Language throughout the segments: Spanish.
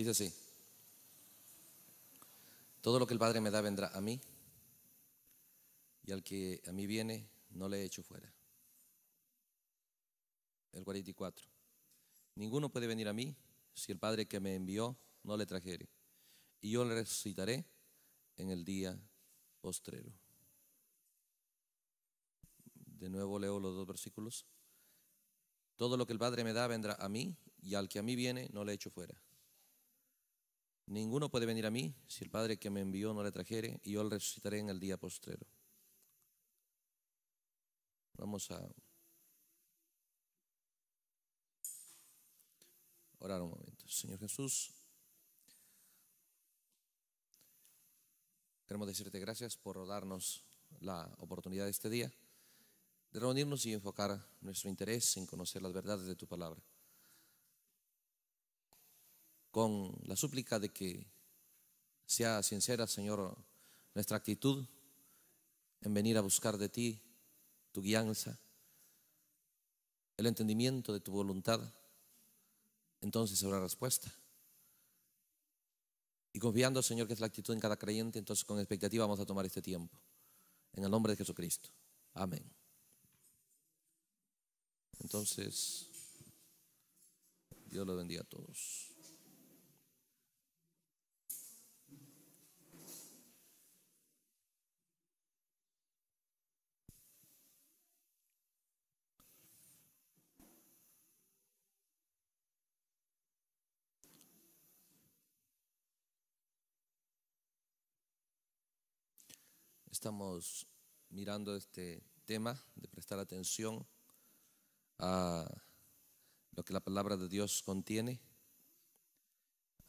Dice así. Todo lo que el Padre me da vendrá a mí y al que a mí viene no le echo fuera. El 44. Ninguno puede venir a mí si el Padre que me envió no le trajere. Y yo le resucitaré en el día postrero. De nuevo leo los dos versículos. Todo lo que el Padre me da vendrá a mí y al que a mí viene no le echo fuera. Ninguno puede venir a mí si el Padre que me envió no le trajere, y yo le resucitaré en el día postrero. Vamos a orar un momento. Señor Jesús, queremos decirte gracias por darnos la oportunidad de este día de reunirnos y enfocar nuestro interés en conocer las verdades de tu palabra con la súplica de que sea sincera, Señor, nuestra actitud en venir a buscar de ti tu guianza, el entendimiento de tu voluntad, entonces habrá respuesta. Y confiando, Señor, que es la actitud en cada creyente, entonces con expectativa vamos a tomar este tiempo. En el nombre de Jesucristo. Amén. Entonces, Dios lo bendiga a todos. estamos mirando este tema de prestar atención a lo que la palabra de Dios contiene,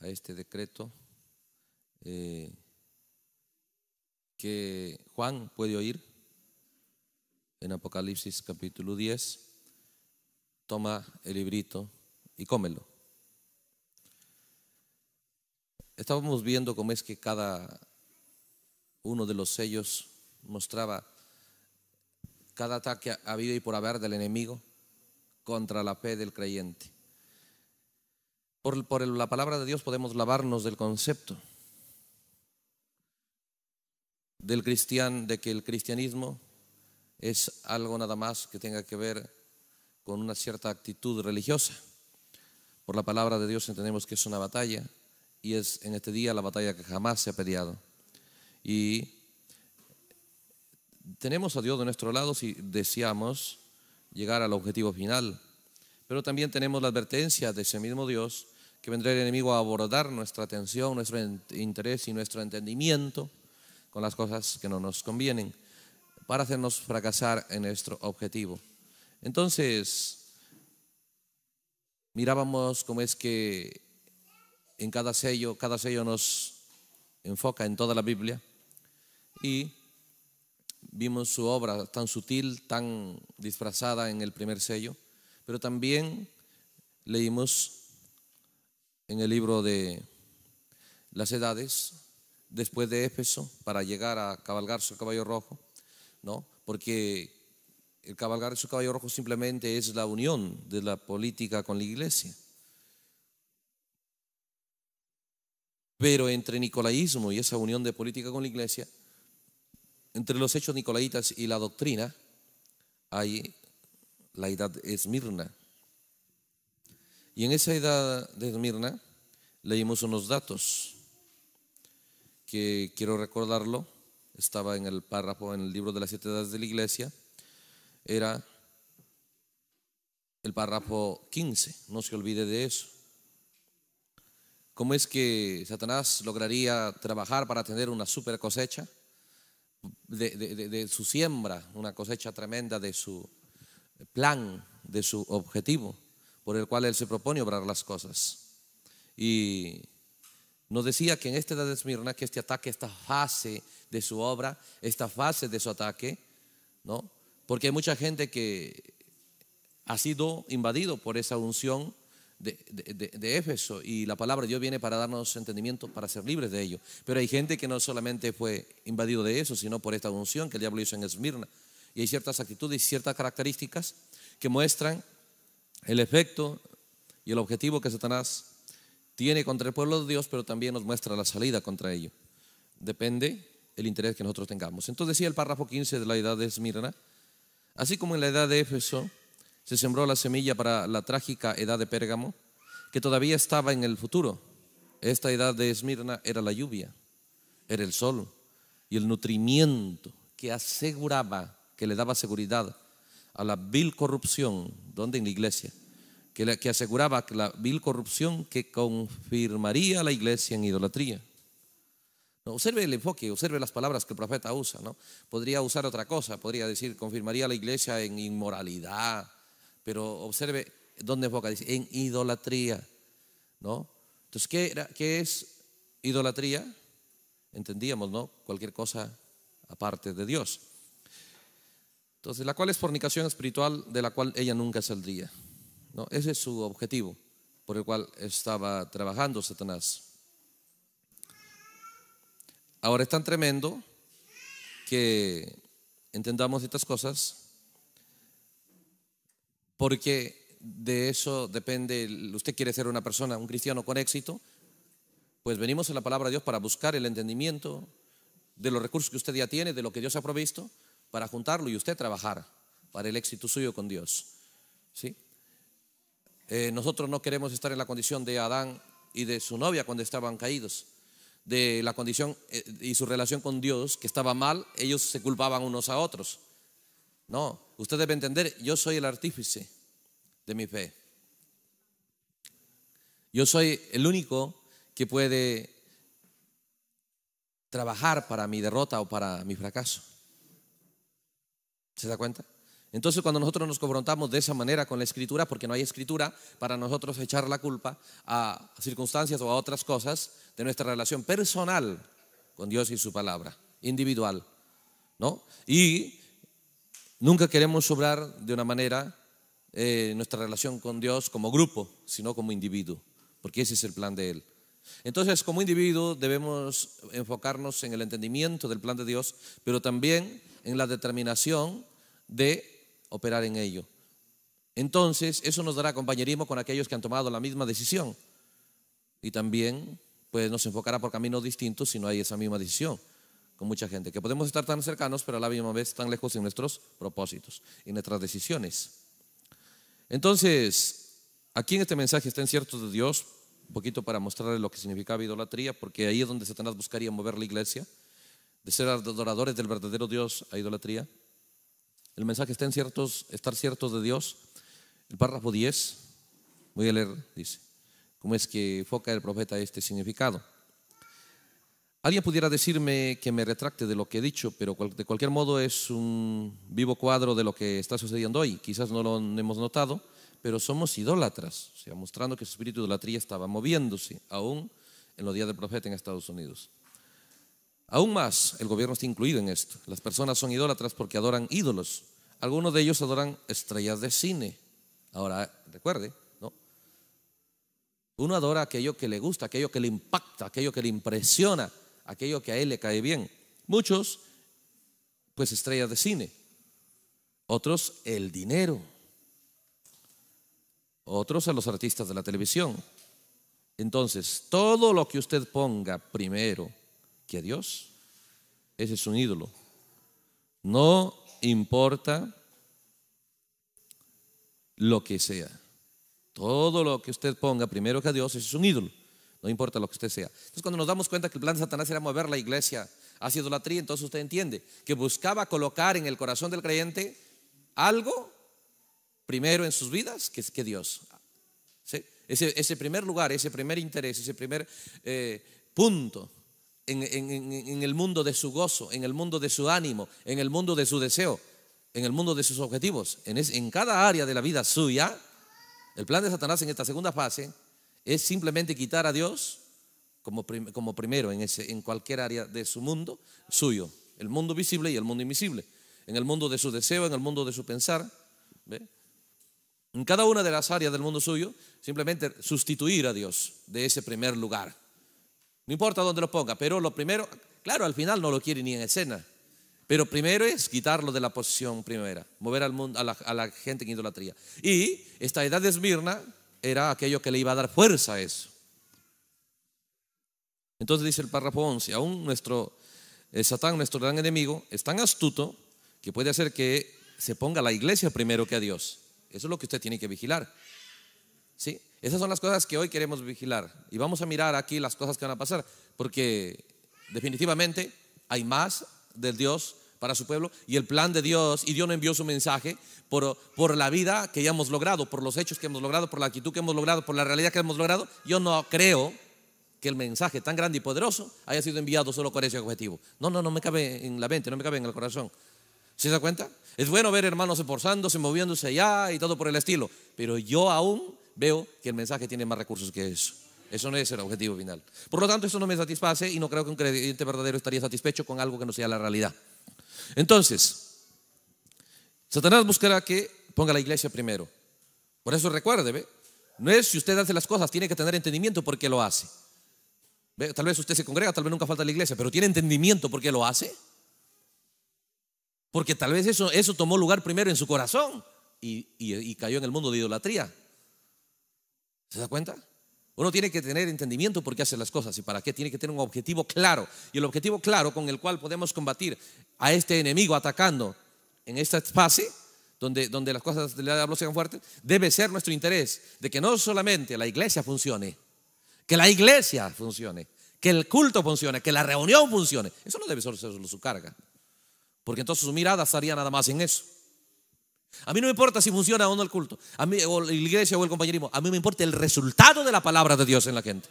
a este decreto eh, que Juan puede oír en Apocalipsis capítulo 10. Toma el librito y cómelo. Estábamos viendo cómo es que cada uno de los sellos mostraba cada ataque habido y por haber del enemigo contra la fe del creyente. Por, la palabra de Dios podemos lavarnos del concepto del cristian, de que el cristianismo es algo nada más que tenga que ver con una cierta actitud religiosa. Por la palabra de Dios entendemos que es una batalla y es en este día la batalla que jamás se ha peleado y tenemos a Dios de nuestro lado si deseamos llegar al objetivo final. Pero también tenemos la advertencia de ese mismo Dios que vendrá el enemigo a abordar nuestra atención, nuestro interés y nuestro entendimiento con las cosas que no nos convienen para hacernos fracasar en nuestro objetivo. Entonces, mirábamos cómo es que en cada sello, cada sello nos enfoca en toda la Biblia y vimos su obra tan sutil, tan disfrazada en el primer sello, pero también leímos en el libro de las edades, después de Éfeso, para llegar a cabalgar su caballo rojo, ¿no? Porque el cabalgar su caballo rojo simplemente es la unión de la política con la iglesia. Pero entre nicolaísmo y esa unión de política con la iglesia entre los hechos nicolaitas y la doctrina hay la edad de Esmirna. Y en esa edad de Esmirna leímos unos datos que quiero recordarlo, estaba en el párrafo en el libro de las siete edades de la iglesia, era el párrafo 15, no se olvide de eso. ¿Cómo es que Satanás lograría trabajar para tener una super cosecha? de, su siembra, una cosecha tremenda de su plan, de su objetivo por el cual él se propone obrar las cosas. Y nos decía que en esta edad de Esmirna, que este ataque, esta fase de su obra, esta fase de su ataque, ¿no? Porque hay mucha gente que ha sido invadido por esa unción de, de, Éfeso y la palabra de Dios viene para darnos entendimiento, para ser libres de ello. Pero hay gente que no solamente fue invadido de eso, sino por esta unción que el diablo hizo en Esmirna. Y hay ciertas actitudes y ciertas características que muestran el efecto y el objetivo que Satanás tiene contra el pueblo de Dios, pero también nos muestra la salida contra ello. Depende el interés que nosotros tengamos. Entonces decía el párrafo 15 de la edad de Esmirna, así como en la edad de Éfeso, se sembró la semilla para la trágica edad de Pérgamo, que todavía estaba en el futuro. Esta edad de Esmirna era la lluvia, era el sol y el nutrimiento que aseguraba, que le daba seguridad a la vil corrupción, donde en la iglesia, que, aseguraba que la vil corrupción que confirmaría a la iglesia en idolatría. No, observe el enfoque, observe las palabras que el profeta usa. ¿no? Podría usar otra cosa, podría decir, confirmaría a la iglesia en inmoralidad, pero observe dónde enfoca, dice, en idolatría, ¿no? Entonces, ¿qué, qué es idolatría? Entendíamos, ¿no? Cualquier cosa aparte de Dios. Entonces, la cual es fornicación espiritual de la cual ella nunca saldría. ¿no? Ese es su objetivo por el cual estaba trabajando Satanás. Ahora es tan tremendo que entendamos estas cosas porque de eso depende, usted quiere ser una persona, un cristiano con éxito, pues venimos en la palabra de Dios para buscar el entendimiento de los recursos que usted ya tiene, de lo que Dios ha provisto, para juntarlo y usted trabajar para el éxito suyo con Dios. ¿Sí? Eh, nosotros no queremos estar en la condición de Adán y de su novia cuando estaban caídos, de la condición eh, y su relación con Dios que estaba mal, ellos se culpaban unos a otros. No, usted debe entender, yo soy el artífice de mi fe. Yo soy el único que puede trabajar para mi derrota o para mi fracaso. ¿Se da cuenta? Entonces cuando nosotros nos confrontamos de esa manera con la escritura, porque no hay escritura, para nosotros echar la culpa a circunstancias o a otras cosas de nuestra relación personal con Dios y su palabra, individual. ¿no? Y Nunca queremos obrar de una manera eh, nuestra relación con Dios como grupo, sino como individuo, porque ese es el plan de Él. Entonces, como individuo debemos enfocarnos en el entendimiento del plan de Dios, pero también en la determinación de operar en ello. Entonces, eso nos dará compañerismo con aquellos que han tomado la misma decisión. Y también, pues, nos enfocará por caminos distintos si no hay esa misma decisión con mucha gente, que podemos estar tan cercanos, pero a la misma vez tan lejos en nuestros propósitos, y nuestras decisiones. Entonces, aquí en este mensaje está en cierto de Dios, un poquito para mostrarle lo que significaba idolatría, porque ahí es donde Satanás buscaría mover la iglesia, de ser adoradores del verdadero Dios a idolatría. El mensaje está en ciertos, estar ciertos de Dios. El párrafo 10, voy a leer, dice, cómo es que enfoca el profeta este significado. Alguien pudiera decirme que me retracte de lo que he dicho, pero de cualquier modo es un vivo cuadro de lo que está sucediendo hoy. Quizás no lo hemos notado, pero somos idólatras, o sea, mostrando que su espíritu de idolatría estaba moviéndose, aún en los días del profeta en Estados Unidos. Aún más, el gobierno está incluido en esto. Las personas son idólatras porque adoran ídolos. Algunos de ellos adoran estrellas de cine. Ahora, recuerde, ¿no? uno adora aquello que le gusta, aquello que le impacta, aquello que le impresiona aquello que a él le cae bien. Muchos, pues estrellas de cine. Otros, el dinero. Otros a los artistas de la televisión. Entonces, todo lo que usted ponga primero que a Dios, ese es un ídolo. No importa lo que sea. Todo lo que usted ponga primero que a Dios, ese es un ídolo no importa lo que usted sea. Entonces cuando nos damos cuenta que el plan de Satanás era mover la iglesia hacia idolatría, entonces usted entiende que buscaba colocar en el corazón del creyente algo primero en sus vidas que, que Dios. Ese, primer lugar, ese primer interés, ese primer eh, punto en, el mundo de su gozo, en el mundo de su ánimo, en el mundo de su deseo, en el mundo de sus objetivos, en, en cada área de la vida suya, el plan de Satanás en esta segunda fase es simplemente quitar a Dios como, como primero en, ese, en cualquier área de su mundo, suyo, el mundo visible y el mundo invisible, en el mundo de su deseo, en el mundo de su pensar. En cada una de las áreas del mundo suyo, simplemente sustituir a Dios de ese primer lugar. No importa dónde lo ponga, pero lo primero, claro, al final no lo quiere ni en escena, pero primero es quitarlo de la posición primera, mover al mundo, a, la, a la gente en idolatría. Y esta edad de Esmirna era aquello que le iba a dar fuerza a eso. Entonces dice el párrafo 11, aún nuestro eh, Satán, nuestro gran enemigo, es tan astuto que puede hacer que se ponga la iglesia primero que a Dios. Eso es lo que usted tiene que vigilar. ¿Sí? Esas son las cosas que hoy queremos vigilar. Y vamos a mirar aquí las cosas que van a pasar, porque definitivamente hay más del Dios para su pueblo y el plan de Dios. Y Dios no envió su mensaje por, por la vida que ya hemos logrado, por los hechos que hemos logrado, por la actitud que hemos logrado, por la realidad que hemos logrado. Yo no creo que el mensaje tan grande y poderoso haya sido enviado solo con ese objetivo. No, no, no me cabe en la mente, no me cabe en el corazón. ¿Se da cuenta? Es bueno ver hermanos esforzándose, moviéndose allá y todo por el estilo, pero yo aún veo que el mensaje tiene más recursos que eso. Eso no es el objetivo final. Por lo tanto, eso no me satisface y no creo que un creyente verdadero estaría satisfecho con algo que no sea la realidad. Entonces, Satanás buscará que ponga la iglesia primero. Por eso recuerde, No es si usted hace las cosas, tiene que tener entendimiento porque lo hace. Tal vez usted se congrega, tal vez nunca falta la iglesia, pero tiene entendimiento por qué lo hace. Porque tal vez eso, eso tomó lugar primero en su corazón y, y cayó en el mundo de idolatría. ¿Se da cuenta? Uno tiene que tener entendimiento por qué hace las cosas y para qué. Tiene que tener un objetivo claro. Y el objetivo claro con el cual podemos combatir a este enemigo atacando en este espacio donde, donde las cosas del diablo sean fuertes, debe ser nuestro interés de que no solamente la iglesia funcione, que la iglesia funcione, que el culto funcione, que la reunión funcione. Eso no debe ser su carga. Porque entonces su mirada estaría nada más en eso. A mí no me importa si funciona o no el culto, a mí, o la iglesia o el compañerismo. A mí me importa el resultado de la palabra de Dios en la gente.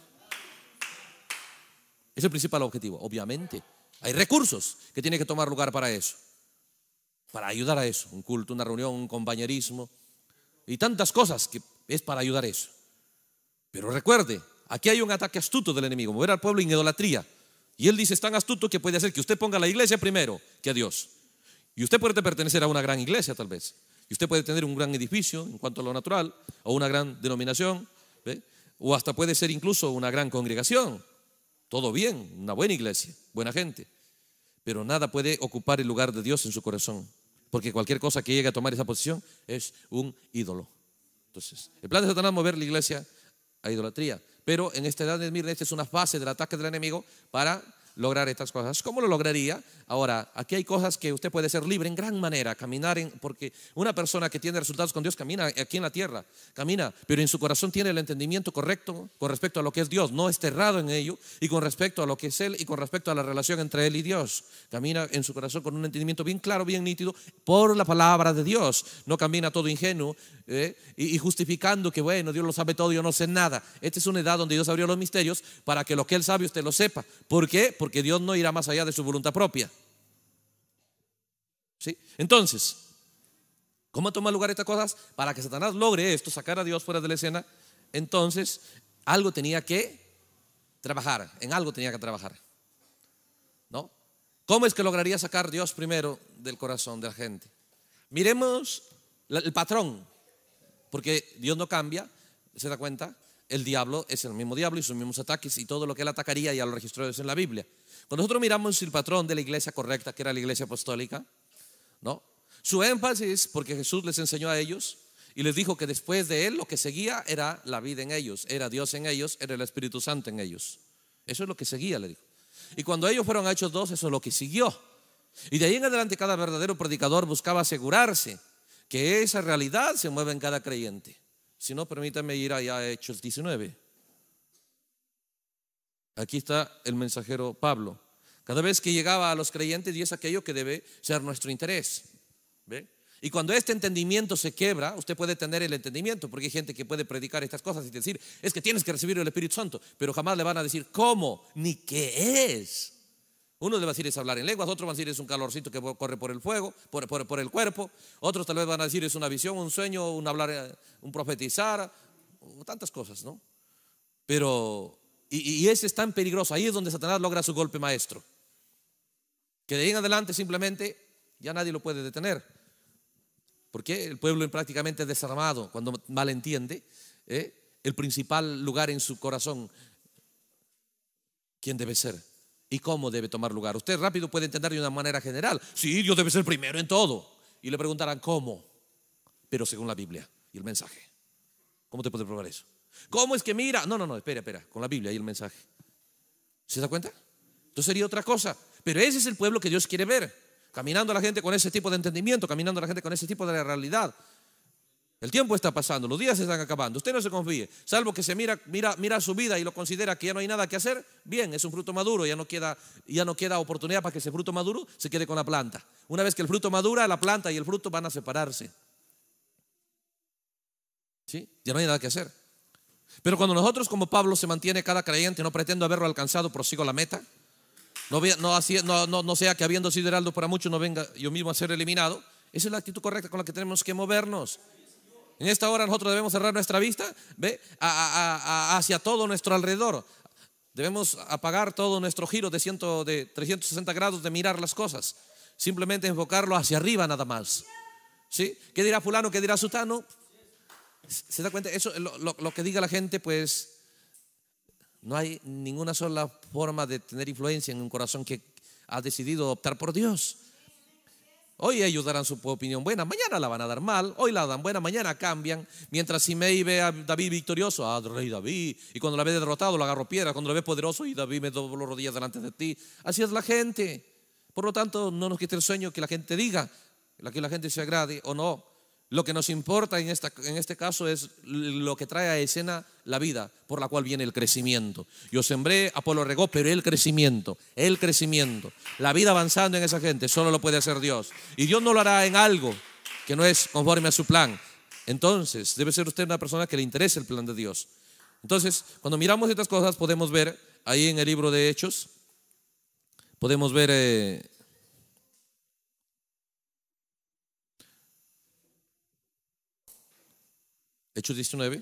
Es el principal objetivo, obviamente. Hay recursos que tienen que tomar lugar para eso, para ayudar a eso. Un culto, una reunión, un compañerismo y tantas cosas que es para ayudar a eso. Pero recuerde, aquí hay un ataque astuto del enemigo, mover al pueblo en idolatría. Y él dice, es tan astuto que puede hacer que usted ponga la iglesia primero que a Dios. Y usted puede pertenecer a una gran iglesia tal vez, y usted puede tener un gran edificio en cuanto a lo natural, o una gran denominación, o hasta puede ser incluso una gran congregación. Todo bien, una buena iglesia, buena gente. Pero nada puede ocupar el lugar de Dios en su corazón, porque cualquier cosa que llegue a tomar esa posición es un ídolo. Entonces, el plan de Satanás es mover la iglesia a idolatría. Pero en esta edad de Mirna, esta es una fase del ataque del enemigo para lograr estas cosas. ¿Cómo lo lograría? Ahora, aquí hay cosas que usted puede ser libre en gran manera, caminar en, porque una persona que tiene resultados con Dios camina aquí en la tierra, camina, pero en su corazón tiene el entendimiento correcto con respecto a lo que es Dios, no es en ello, y con respecto a lo que es Él y con respecto a la relación entre Él y Dios. Camina en su corazón con un entendimiento bien claro, bien nítido, por la palabra de Dios. No camina todo ingenuo ¿eh? y, justificando que, bueno, Dios lo sabe todo, yo no sé nada. Esta es una edad donde Dios abrió los misterios para que lo que Él sabe usted lo sepa. ¿Por qué? Porque Dios no irá más allá de su voluntad propia. ¿Sí? Entonces, ¿cómo toma lugar estas cosas? Para que Satanás logre esto, sacar a Dios fuera de la escena, entonces algo tenía que trabajar, en algo tenía que trabajar. ¿No? ¿Cómo es que lograría sacar Dios primero del corazón de la gente? Miremos el patrón, porque Dios no cambia, ¿se da cuenta? el diablo es el mismo diablo y sus mismos ataques y todo lo que él atacaría ya lo registró en la Biblia. Cuando nosotros miramos el patrón de la iglesia correcta, que era la iglesia apostólica, ¿no? Su énfasis, porque Jesús les enseñó a ellos y les dijo que después de él lo que seguía era la vida en ellos, era Dios en ellos, era el Espíritu Santo en ellos. Eso es lo que seguía, le dijo. Y cuando ellos fueron a hechos dos, eso es lo que siguió. Y de ahí en adelante cada verdadero predicador buscaba asegurarse que esa realidad se mueve en cada creyente. Si no, permítame ir allá a Hechos 19. Aquí está el mensajero Pablo. Cada vez que llegaba a los creyentes y es aquello que debe ser nuestro interés. Y cuando este entendimiento se quebra usted puede tener el entendimiento, porque hay gente que puede predicar estas cosas y decir, es que tienes que recibir el Espíritu Santo, pero jamás le van a decir cómo ni qué es. Uno le va a decir es hablar en lenguas, otro va a decir es un calorcito que corre por el fuego, por, el cuerpo, otros tal vez van a decir es una visión, un sueño, un hablar, eh, un profetizar, tantas cosas, ¿no? Pero, y, ese es tan peligroso, ahí es donde Satanás logra su golpe maestro. Que de ahí en adelante simplemente ya nadie lo puede detener, porque el pueblo prácticamente desarmado cuando mal ¿eh? el principal lugar en su corazón, ¿quién debe ser? y cómo debe tomar lugar. Usted rápido puede entender de una manera general. Sí, Dios debe ser primero en todo. Y le preguntarán cómo, pero según la Biblia y el mensaje. ¿Cómo te puede probar eso? ¿Cómo es que mira? No, no, no, espera, espera, con la Biblia y el mensaje. ¿Se da cuenta? Entonces sería otra cosa. Pero ese es el pueblo que Dios quiere ver. Caminando a la gente con ese tipo de entendimiento, caminando a la gente con ese tipo de realidad. El tiempo está pasando, los días se están acabando. Usted no se confíe, salvo que se mira, mira, mira su vida y lo considera que ya no hay nada que hacer. Bien, es un fruto maduro, ya no queda, ya no queda oportunidad para que ese fruto maduro se quede con la planta. Una vez que el fruto madura, la planta y el fruto van a separarse. ¿Sí? Ya no hay nada que hacer. Pero cuando nosotros, como Pablo, se mantiene cada creyente, no pretendo haberlo alcanzado, prosigo la meta. No, no, no sea que habiendo sido heraldo para mucho no venga yo mismo a ser eliminado. Esa es la actitud correcta con la que tenemos que movernos. En esta hora nosotros debemos cerrar nuestra vista ¿ve? hacia todo nuestro alrededor. Debemos apagar todo nuestro giro de, de 360 grados de mirar las cosas. Simplemente enfocarlo hacia arriba nada más. ¿Sí? ¿Qué dirá fulano? ¿Qué dirá sutano? ¿Se da cuenta? Eso, lo, lo que diga la gente, pues no hay ninguna sola forma de tener influencia en un corazón que ha decidido optar por Dios. Hoy ellos darán su opinión buena, mañana la van a dar mal, hoy la dan buena, mañana cambian. Mientras Simei ve a David victorioso, ah, rey David, y cuando la ve derrotado, lo agarro piedra, cuando la ve poderoso, y David me los rodillas delante de ti. Así es la gente. Por lo tanto, no nos quite el sueño que la gente diga, la que la gente se agrade o no. Lo que nos importa en, esta, en, este caso es lo que trae a escena la vida por la cual viene el crecimiento. Yo sembré, Apolo regó, pero el crecimiento, el crecimiento, la vida avanzando en esa gente, solo lo puede hacer Dios. Y Dios no lo hará en algo que no es conforme a su plan. Entonces, debe ser usted una persona que le interese el plan de Dios. Entonces, cuando miramos estas cosas, podemos ver ahí en el libro de Hechos, podemos ver eh, Hechos 19.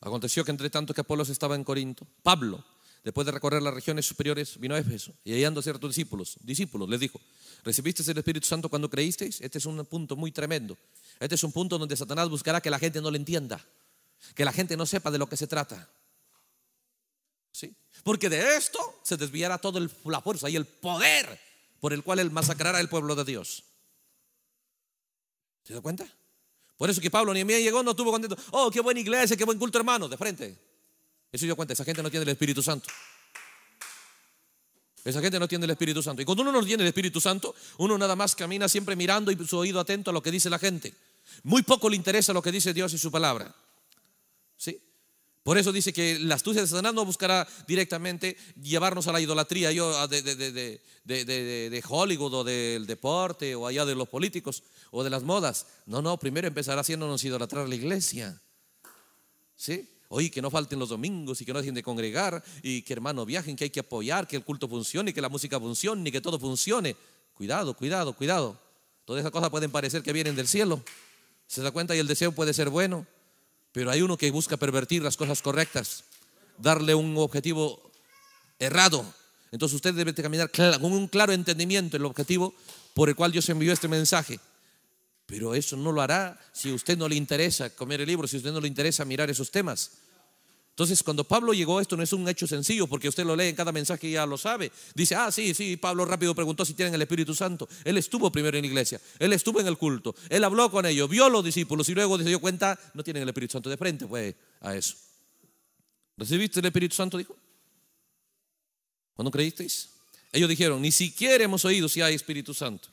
Aconteció que entre tanto que Apolos estaba en Corinto, Pablo, después de recorrer las regiones superiores, vino a Éfeso y hallando a ciertos discípulos, discípulos, les dijo, ¿recibisteis el Espíritu Santo cuando creísteis? Este es un punto muy tremendo. Este es un punto donde Satanás buscará que la gente no le entienda, que la gente no sepa de lo que se trata. ¿Sí? Porque de esto se desviará toda la fuerza y el poder por el cual él masacrará el pueblo de Dios. ¿Se da cuenta? Por eso que Pablo ni mí llegó, no estuvo contento. Oh, qué buena iglesia, qué buen culto, hermano, de frente. Eso yo cuenta, esa gente no tiene el Espíritu Santo. Esa gente no tiene el Espíritu Santo. Y cuando uno no tiene el Espíritu Santo, uno nada más camina siempre mirando y su oído atento a lo que dice la gente. Muy poco le interesa lo que dice Dios y su palabra. ¿Sí? Por eso dice que la astucia de Satanás no buscará directamente llevarnos a la idolatría yo, de, Hollywood o del deporte o allá de los políticos o de las modas. No, no, primero empezará haciéndonos idolatrar la iglesia. ¿Sí? Oye, que no falten los domingos y que no dejen de congregar y que hermanos viajen, que hay que apoyar, que el culto funcione, que la música funcione y que todo funcione. Cuidado, cuidado, cuidado. Todas esas cosas pueden parecer que vienen del cielo. ¿Se da cuenta? Y el deseo puede ser bueno pero hay uno que busca pervertir las cosas correctas, darle un objetivo errado. Entonces usted debe caminar con un claro entendimiento el objetivo por el cual Dios envió este mensaje. Pero eso no lo hará si a usted no le interesa comer el libro, si a usted no le interesa mirar esos temas. Entonces, cuando Pablo llegó, esto no es un hecho sencillo, porque usted lo lee en cada mensaje y ya lo sabe. Dice, ah, sí, sí, Pablo rápido preguntó si tienen el Espíritu Santo. Él estuvo primero en la iglesia, él estuvo en el culto, él habló con ellos, vio a los discípulos y luego se dio cuenta, no tienen el Espíritu Santo de frente, pues a eso. ¿Recibiste el Espíritu Santo? Dijo. ¿Cuándo creísteis? Ellos dijeron, ni siquiera hemos oído si hay Espíritu Santo.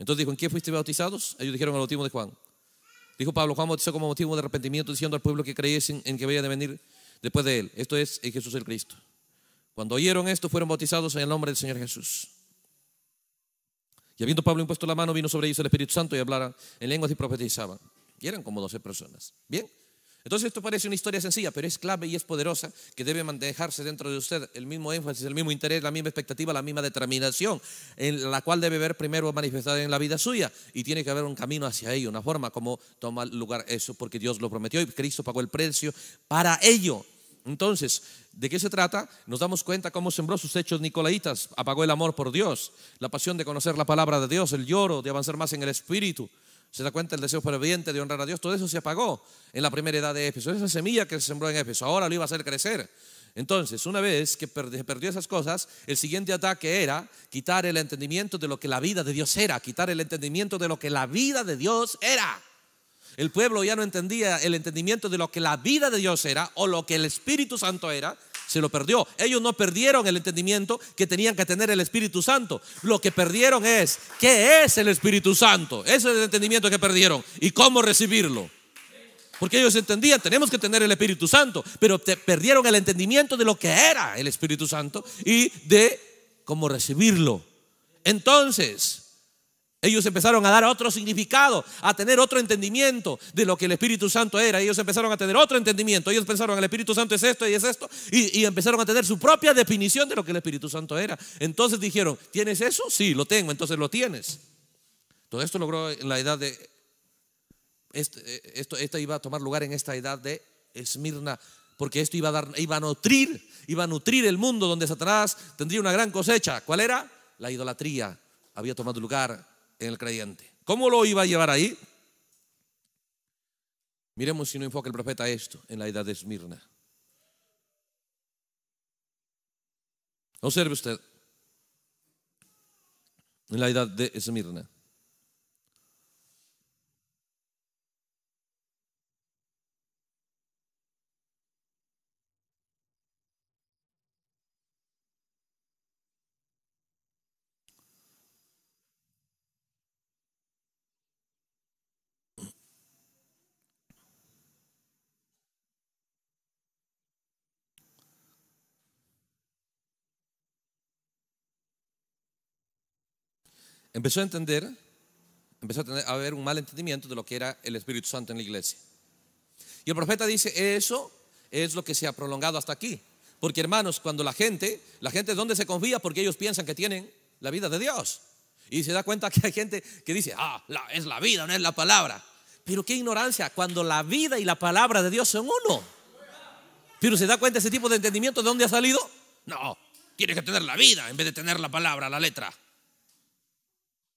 Entonces dijo, ¿en qué fuiste bautizados? Ellos dijeron, al bautismo de Juan. Dijo Pablo, Juan bautizó como motivo de arrepentimiento, diciendo al pueblo que creyesen en que había de venir después de él. Esto es Jesús el Cristo. Cuando oyeron esto, fueron bautizados en el nombre del Señor Jesús. Y habiendo Pablo impuesto la mano, vino sobre ellos el Espíritu Santo y hablara en lenguas y profetizaban. Y eran como doce personas. Bien. Entonces esto parece una historia sencilla, pero es clave y es poderosa que debe manejarse dentro de usted el mismo énfasis, el mismo interés, la misma expectativa, la misma determinación, en la cual debe ver primero manifestada en la vida suya y tiene que haber un camino hacia ello, una forma como toma lugar eso, porque Dios lo prometió y Cristo pagó el precio para ello. Entonces, ¿de qué se trata? Nos damos cuenta cómo sembró sus hechos nicolaitas, apagó el amor por Dios, la pasión de conocer la palabra de Dios, el lloro de avanzar más en el Espíritu, ¿Se da cuenta el deseo ferviente de honrar a Dios? Todo eso se apagó en la primera edad de Éfeso. Esa semilla que se sembró en Éfeso, ahora lo iba a hacer crecer. Entonces, una vez que perdió esas cosas, el siguiente ataque era quitar el entendimiento de lo que la vida de Dios era, quitar el entendimiento de lo que la vida de Dios era. El pueblo ya no entendía el entendimiento de lo que la vida de Dios era o lo que el Espíritu Santo era, se lo perdió. Ellos no perdieron el entendimiento que tenían que tener el Espíritu Santo. Lo que perdieron es, ¿qué es el Espíritu Santo? Ese es el entendimiento que perdieron y cómo recibirlo. Porque ellos entendían, tenemos que tener el Espíritu Santo, pero perdieron el entendimiento de lo que era el Espíritu Santo y de cómo recibirlo. Entonces, ellos empezaron a dar otro significado, a tener otro entendimiento de lo que el Espíritu Santo era. Ellos empezaron a tener otro entendimiento. Ellos pensaron, el Espíritu Santo es esto y es esto. Y, empezaron a tener su propia definición de lo que el Espíritu Santo era. Entonces dijeron, ¿tienes eso? Sí, lo tengo, entonces lo tienes. Todo esto logró en la edad de... Este, eh, esto, esto, iba a tomar lugar en esta edad de Esmirna porque esto iba a, dar, iba a nutrir, iba a nutrir el mundo donde Satanás tendría una gran cosecha. ¿Cuál era? La idolatría había tomado lugar en el creyente. ¿Cómo lo iba a llevar ahí? Miremos si no enfoca el profeta esto en la edad de Esmirna. Observe usted en la edad de Esmirna. empezó a entender, empezó a, tener, a haber un mal entendimiento de lo que era el Espíritu Santo en la iglesia. Y el profeta dice, eso es lo que se ha prolongado hasta aquí. Porque hermanos, cuando la gente, la gente donde se confía porque ellos piensan que tienen la vida de Dios. Y se da cuenta que hay gente que dice, ah, la, es la vida, no es la palabra. Pero qué ignorancia, cuando la vida y la palabra de Dios son uno. Pero se da cuenta ese tipo de entendimiento de dónde ha salido. No, tiene que tener la vida en vez de tener la palabra, la letra.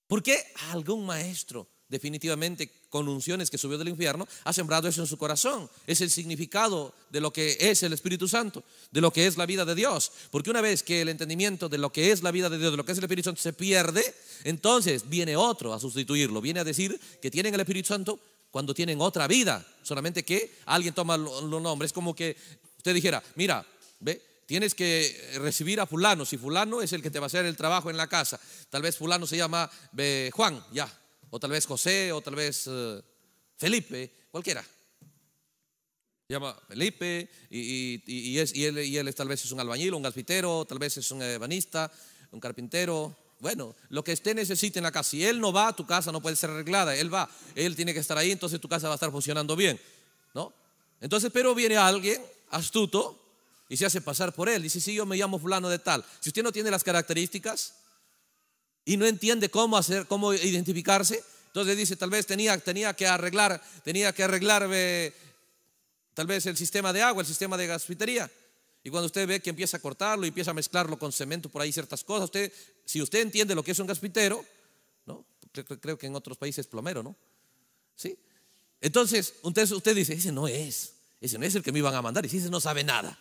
¿Por qué algún maestro, definitivamente con unciones que subió del infierno, ha sembrado eso en su corazón? Es el significado de lo que es el Espíritu Santo, de lo que es la vida de Dios. Porque una vez que el entendimiento de lo que es la vida de Dios, de lo que es el Espíritu Santo, se pierde, entonces viene otro a sustituirlo. Viene a decir que tienen el Espíritu Santo cuando tienen otra vida. Solamente que alguien toma los nombres. Es como que usted dijera, mira, ve, tienes que eh, recibir a fulano. Si fulano es el que te va a hacer el trabajo en la casa, tal vez fulano se llama eh, Juan, ya, o tal vez José, o tal vez eh, Felipe, cualquiera. Se llama Felipe y, y, y, él, y, tal vez es un albañil, un gaspitero tal vez es un ebanista, un carpintero. Bueno, lo que esté necesite en la casa. Si él no va, tu casa no puede ser arreglada. Él va, él tiene que estar ahí, entonces tu casa va a estar funcionando bien. ¿No? Entonces, pero viene alguien astuto y se hace pasar por él. Dice, sí, yo me llamo fulano de tal. Si usted no tiene las características y no entiende cómo hacer, cómo identificarse, entonces dice, tal vez tenía, tenía que arreglar, tenía que arreglar eh, tal vez el sistema de agua, el sistema de gaspitería Y cuando usted ve que empieza a cortarlo y empieza a mezclarlo con cemento por ahí ciertas cosas, usted, si usted entiende lo que es un gaspitero ¿no? Creo que en otros países plomero, ¿no? ¿Sí? Entonces, usted, dice, ese no es, ese no es el que me iban a mandar, y si ese no sabe nada.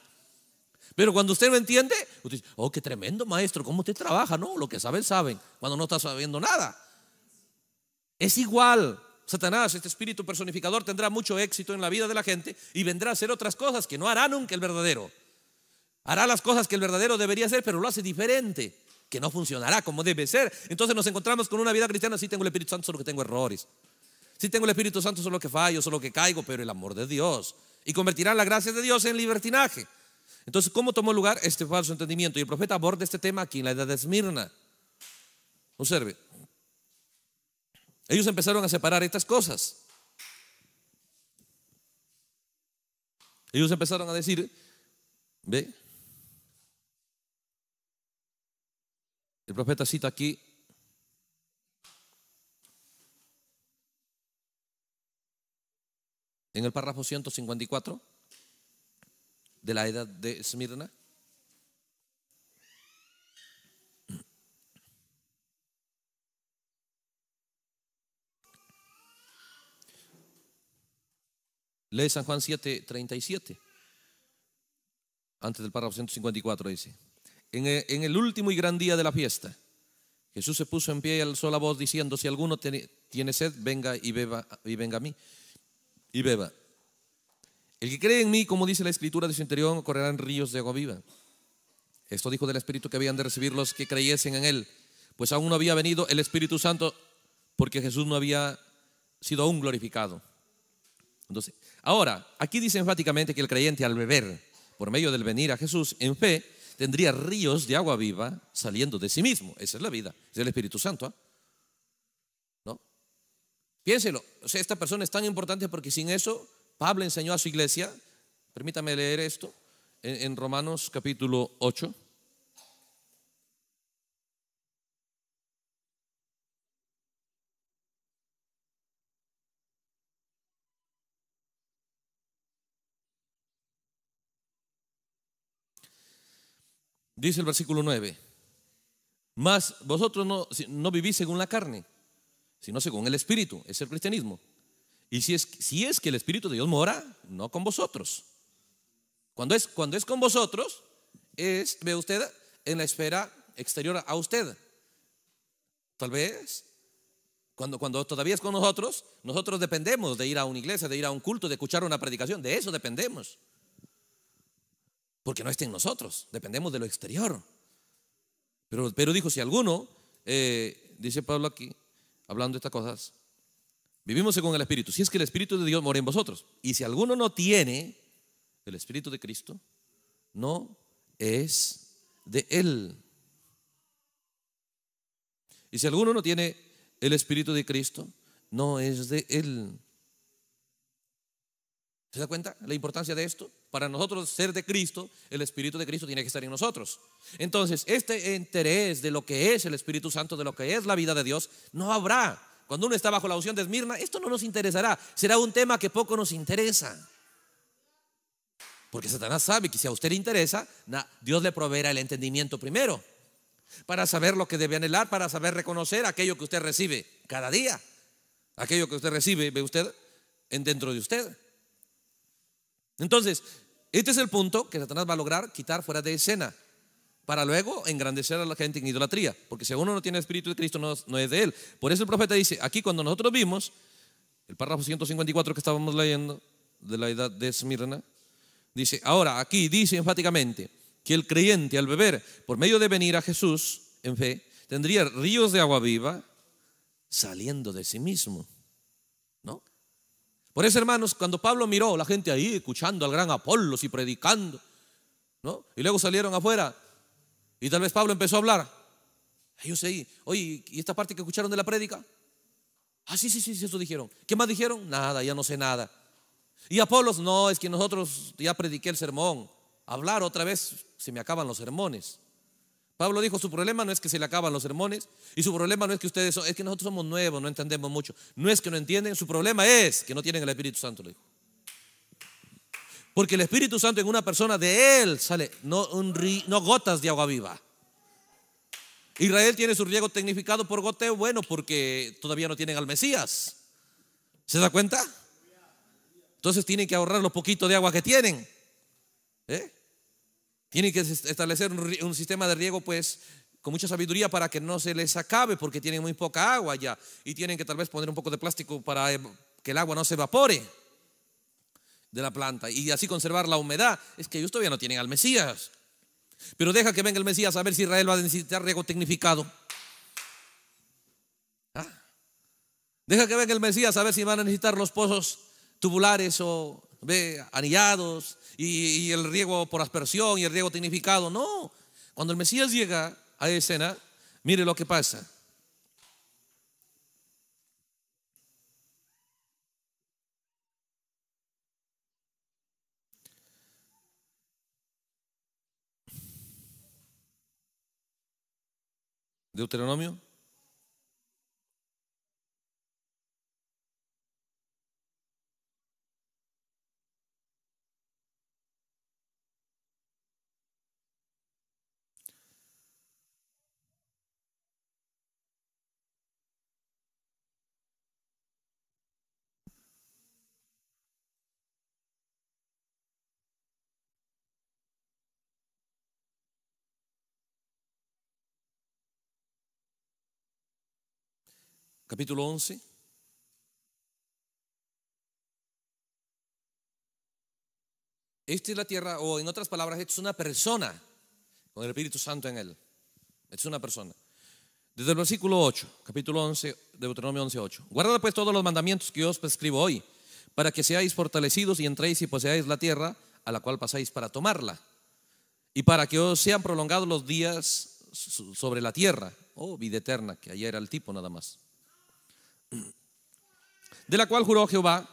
Pero cuando usted no entiende, usted dice, oh, qué tremendo maestro, cómo usted trabaja, ¿no? Lo que saben, saben, cuando no está sabiendo nada. Es igual. Satanás, este espíritu personificador, tendrá mucho éxito en la vida de la gente y vendrá a hacer otras cosas que no hará nunca el verdadero. Hará las cosas que el verdadero debería hacer, pero lo hace diferente, que no funcionará como debe ser. Entonces nos encontramos con una vida cristiana, Si tengo el Espíritu Santo, solo que tengo errores. Si tengo el Espíritu Santo, solo que fallo, solo que caigo, pero el amor de Dios. Y convertirán la gracia de Dios en libertinaje. Entonces, ¿cómo tomó lugar este falso entendimiento? Y el profeta aborda este tema aquí en la edad de Esmirna. Observe. Ellos empezaron a separar estas cosas. Ellos empezaron a decir, ve, el profeta cita aquí en el párrafo 154 de la edad de Esmirna? Lee San Juan 7, 37. Antes del párrafo 154 dice, e, en el último y gran día de la fiesta, Jesús se puso en pie y alzó la voz diciendo, si alguno tiene sed, venga y beba y venga a mí y beba. El que cree en mí, como dice la escritura de su interior, correrán ríos de agua viva. Esto dijo del Espíritu que habían de recibir los que creyesen en él, pues aún no había venido el Espíritu Santo porque Jesús no había sido aún glorificado. Entonces, ahora, aquí dice enfáticamente que el creyente al beber, por medio del venir a Jesús en fe, tendría ríos de agua viva saliendo de sí mismo. Esa es la vida, es el Espíritu Santo. ¿ah? ¿No? Piénselo, o sea, esta persona es tan importante porque sin eso Pablo enseñó a su iglesia, permítame leer esto, en, Romanos capítulo 8. Dice el versículo 9, mas vosotros no, no vivís según la carne, sino según el Espíritu, es el cristianismo. Y si es, si es que el Espíritu de Dios mora, no con vosotros. Cuando es, cuando es con vosotros, es, ve usted, en la esfera exterior a usted. Tal vez, cuando, cuando todavía es con nosotros, nosotros dependemos de ir a una iglesia, de ir a un culto, de escuchar una predicación, de eso dependemos. Porque no está en nosotros, dependemos de lo exterior. Pero, pero dijo, si alguno, eh, dice Pablo aquí, hablando de estas cosas, Vivimos según el Espíritu. Si es que el Espíritu de Dios mora en vosotros. Y si alguno no tiene el Espíritu de Cristo, no es de Él. Y si alguno no tiene el Espíritu de Cristo, no es de Él. ¿Se da cuenta la importancia de esto? Para nosotros ser de Cristo, el Espíritu de Cristo tiene que estar en nosotros. Entonces, este interés de lo que es el Espíritu Santo, de lo que es la vida de Dios, no habrá cuando uno está bajo la unción de Esmirna, esto no nos interesará. Será un tema que poco nos interesa. Porque Satanás sabe que si a usted le interesa, Dios le proveerá el entendimiento primero. Para saber lo que debe anhelar, para saber reconocer aquello que usted recibe cada día. Aquello que usted recibe, ve usted, en dentro de usted. Entonces, este es el punto que Satanás va a lograr quitar fuera de escena para luego engrandecer a la gente en idolatría, porque si uno no tiene Espíritu de Cristo no, es de él. Por eso el profeta dice, aquí cuando nosotros vimos, el párrafo 154 que estábamos leyendo de la edad de Esmirna, dice, ahora aquí dice enfáticamente que el creyente al beber, por medio de venir a Jesús en fe, tendría ríos de agua viva saliendo de sí mismo. ¿No? Por eso, hermanos, cuando Pablo miró la gente ahí escuchando al gran Apolos y predicando, ¿no? Y luego salieron afuera y tal vez Pablo empezó a hablar. Yo sé. oye, ¿y esta parte que escucharon de la prédica? Ah, sí, sí, sí, eso dijeron. ¿Qué más dijeron? Nada, ya no sé nada. Y Apolos, no, es que nosotros ya prediqué el sermón. Hablar otra vez, se me acaban los sermones. Pablo dijo, su problema no es que se le acaban los sermones y su problema no es que ustedes, son, es que nosotros somos nuevos, no entendemos mucho. No es que no entienden, su problema es que no tienen el Espíritu Santo, le dijo. Porque el Espíritu Santo en una persona de él sale, no, un no gotas de agua viva. Israel tiene su riego tecnificado por goteo, bueno, porque todavía no tienen al Mesías. ¿Se da cuenta? Entonces tienen que ahorrar lo poquito de agua que tienen. ¿eh? Tienen que establecer un, un, sistema de riego, pues, con mucha sabiduría para que no se les acabe, porque tienen muy poca agua ya. Y tienen que tal vez poner un poco de plástico para em, que el agua no se evapore de la planta y así conservar la humedad, es que ellos todavía no tienen al Mesías. Pero deja que venga el Mesías a ver si Israel va a necesitar riego tecnificado. ¿Ah? Deja que venga el Mesías a ver si van a necesitar los pozos tubulares o anillados y, y el riego por aspersión y el riego tecnificado. No, cuando el Mesías llega a escena, mire lo que pasa. Deuteronomio capítulo 11. Esta es la tierra, o en otras palabras, esta es una persona con el Espíritu Santo en él. Esta es una persona. Desde el versículo 8, capítulo 11, Deuteronomio 11, 8. Guardad pues todos los mandamientos que yo os prescribo hoy, para que seáis fortalecidos y entréis y poseáis la tierra a la cual pasáis para tomarla, y para que os sean prolongados los días sobre la tierra, oh vida eterna, que allá era el tipo nada más de la cual juró Jehová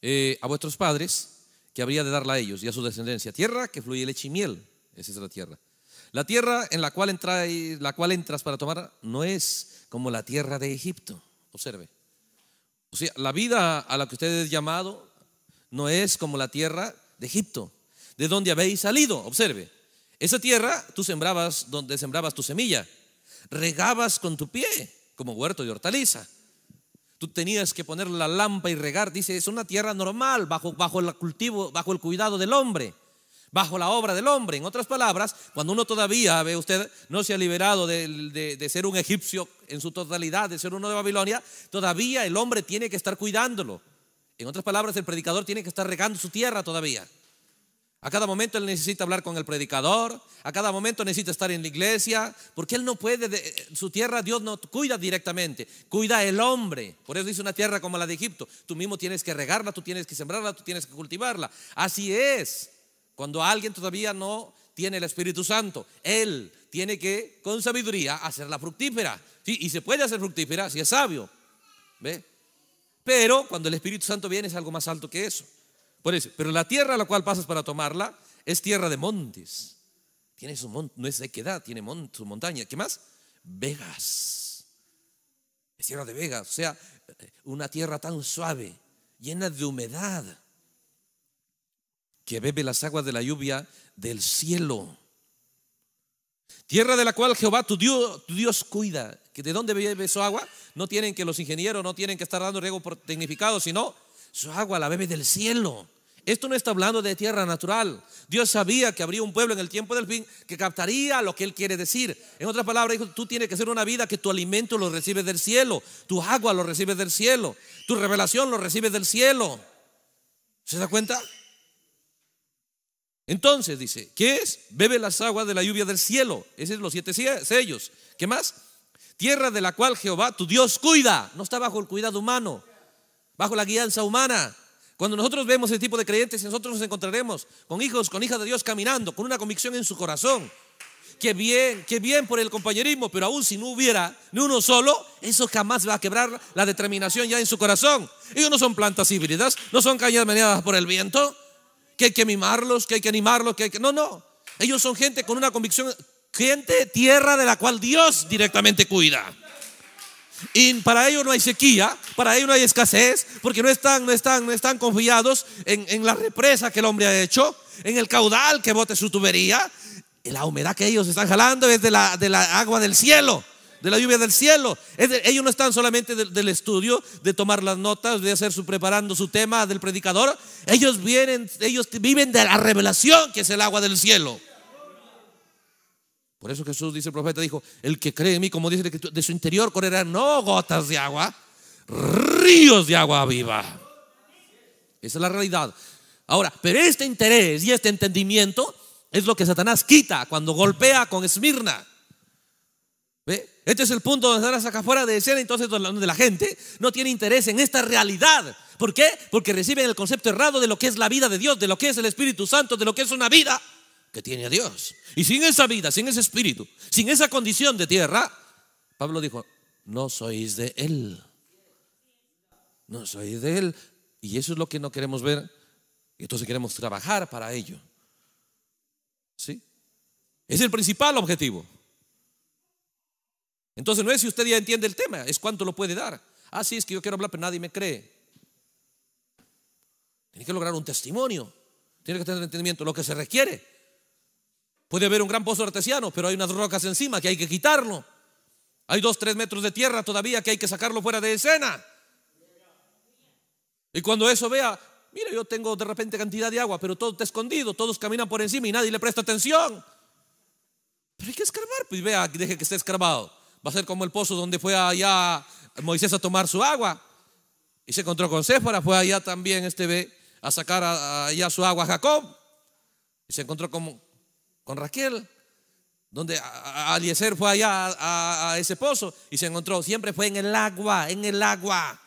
eh, a vuestros padres que habría de darla a ellos y a su descendencia. Tierra que fluye leche y miel, esa es la tierra. La tierra en la cual, la cual entras para tomar no es como la tierra de Egipto, observe. O sea, la vida a la que usted es llamado no es como la tierra de Egipto, de donde habéis salido, observe. Esa tierra tú sembrabas donde sembrabas tu semilla, regabas con tu pie como huerto de hortaliza. Tú tenías que poner la lampa y regar. Dice, es una tierra normal, bajo, bajo el cultivo, bajo el cuidado del hombre, bajo la obra del hombre. En otras palabras, cuando uno todavía, ve usted, no se ha liberado de ser un egipcio en su totalidad, de ser uno de Babilonia, todavía el hombre tiene que estar cuidándolo. En otras palabras, el predicador tiene que estar regando su tierra todavía. A cada momento él necesita hablar con el predicador, a cada momento necesita estar en la iglesia, porque él no puede, de, eh, su tierra Dios no cuida directamente, cuida el hombre. Por eso dice una tierra como la de Egipto, tú mismo tienes que regarla, tú tienes que sembrarla, tú tienes que cultivarla. Así es, cuando alguien todavía no tiene el Espíritu Santo, él tiene que con sabiduría hacerla fructífera. Sí, y se puede hacer fructífera si es sabio. ¿Ve? Pero cuando el Espíritu Santo viene es algo más alto que eso eso, pero la tierra a la cual pasas para tomarla es tierra de montes. Tiene su no es de equidad, tiene su montaña. ¿Qué más? Vegas. Es tierra de vegas, o sea, eh, una tierra tan suave, llena de humedad, que bebe las aguas de la lluvia del cielo. Tierra de la cual Jehová tu Dios, tu Dios cuida. ¿De dónde bebe su agua? No tienen que los ingenieros, no tienen que estar dando riego por tecnificado, sino su agua la bebe del cielo. Esto no está hablando de tierra natural. Dios sabía que habría un pueblo en el tiempo del fin que captaría lo que Él quiere decir. En otras palabras, dijo, tú tienes que ser una vida que tu alimento lo recibes del cielo, tu agua lo recibes del cielo, tu revelación lo recibes del cielo. ¿Se da cuenta? Entonces dice, ¿qué es? Bebe las aguas de la lluvia del cielo. Esos son los siete sellos. ¿Qué más? Tierra de la cual Jehová, tu Dios, cuida. No está bajo el cuidado humano bajo la guianza humana. Cuando nosotros vemos ese tipo de creyentes, nosotros nos encontraremos con hijos, con hijas de Dios caminando, con una convicción en su corazón. Qué bien, qué bien por el compañerismo, pero aún si no hubiera ni uno solo, eso jamás va a quebrar la determinación ya en su corazón. Ellos no son plantas híbridas, no son cañas meneadas por el viento, que hay que mimarlos, que hay que animarlos, que hay que... No, no. Ellos son gente con una convicción, gente tierra de la cual Dios directamente cuida. Y para ellos no hay sequía, para ellos no hay escasez, porque no están, no están, no están confiados en, la represa que el hombre ha hecho, en el caudal que bote su tubería. la humedad que ellos están jalando es de la, de la agua del cielo de la lluvia del cielo. ellos no están solamente del, del, estudio, de tomar las notas, de hacer su preparando su tema del predicador. Ellos vienen, ellos viven de la revelación que es el agua del cielo. Por eso Jesús dice, el profeta dijo, el que cree en mí, como dice de su interior correrán no gotas de agua, ríos de agua viva. Esa es la realidad. Ahora, pero este interés y este entendimiento es lo que Satanás quita cuando golpea con Esmirna. Este es el punto donde Satanás saca fuera de escena, entonces donde la gente no tiene interés en esta realidad. ¿Por qué? Porque reciben el concepto errado de lo que es la vida de Dios, de lo que es el Espíritu Santo, de lo que es una vida que tiene a Dios. Y sin esa vida, sin ese espíritu, sin esa condición de tierra, Pablo dijo, no sois de Él. No sois de Él. Y eso es lo que no queremos ver. Y Entonces queremos trabajar para ello. ¿Sí? Es el principal objetivo. Entonces no es si usted ya entiende el tema, es cuánto lo puede dar. Ah, sí, es que yo quiero hablar, pero nadie me cree. Tiene que lograr un testimonio. Tiene que tener entendimiento, lo que se requiere Puede haber un gran pozo artesiano, pero hay unas rocas encima que hay que quitarlo. Hay dos, tres metros de tierra todavía que hay que sacarlo fuera de escena. Y cuando eso vea, mira, yo tengo de repente cantidad de agua, pero todo está escondido, todos caminan por encima y nadie le presta atención. Pero hay que escarbar, pues vea, deje que esté escarbado. Va a ser como el pozo donde fue allá Moisés a tomar su agua. Y se encontró con Séfora, fue allá también este ve a sacar allá su agua a Jacob. Y se encontró con, con Raquel, donde Aliezer fue allá a, ese pozo y se encontró. Siempre fue en el agua, en el agua.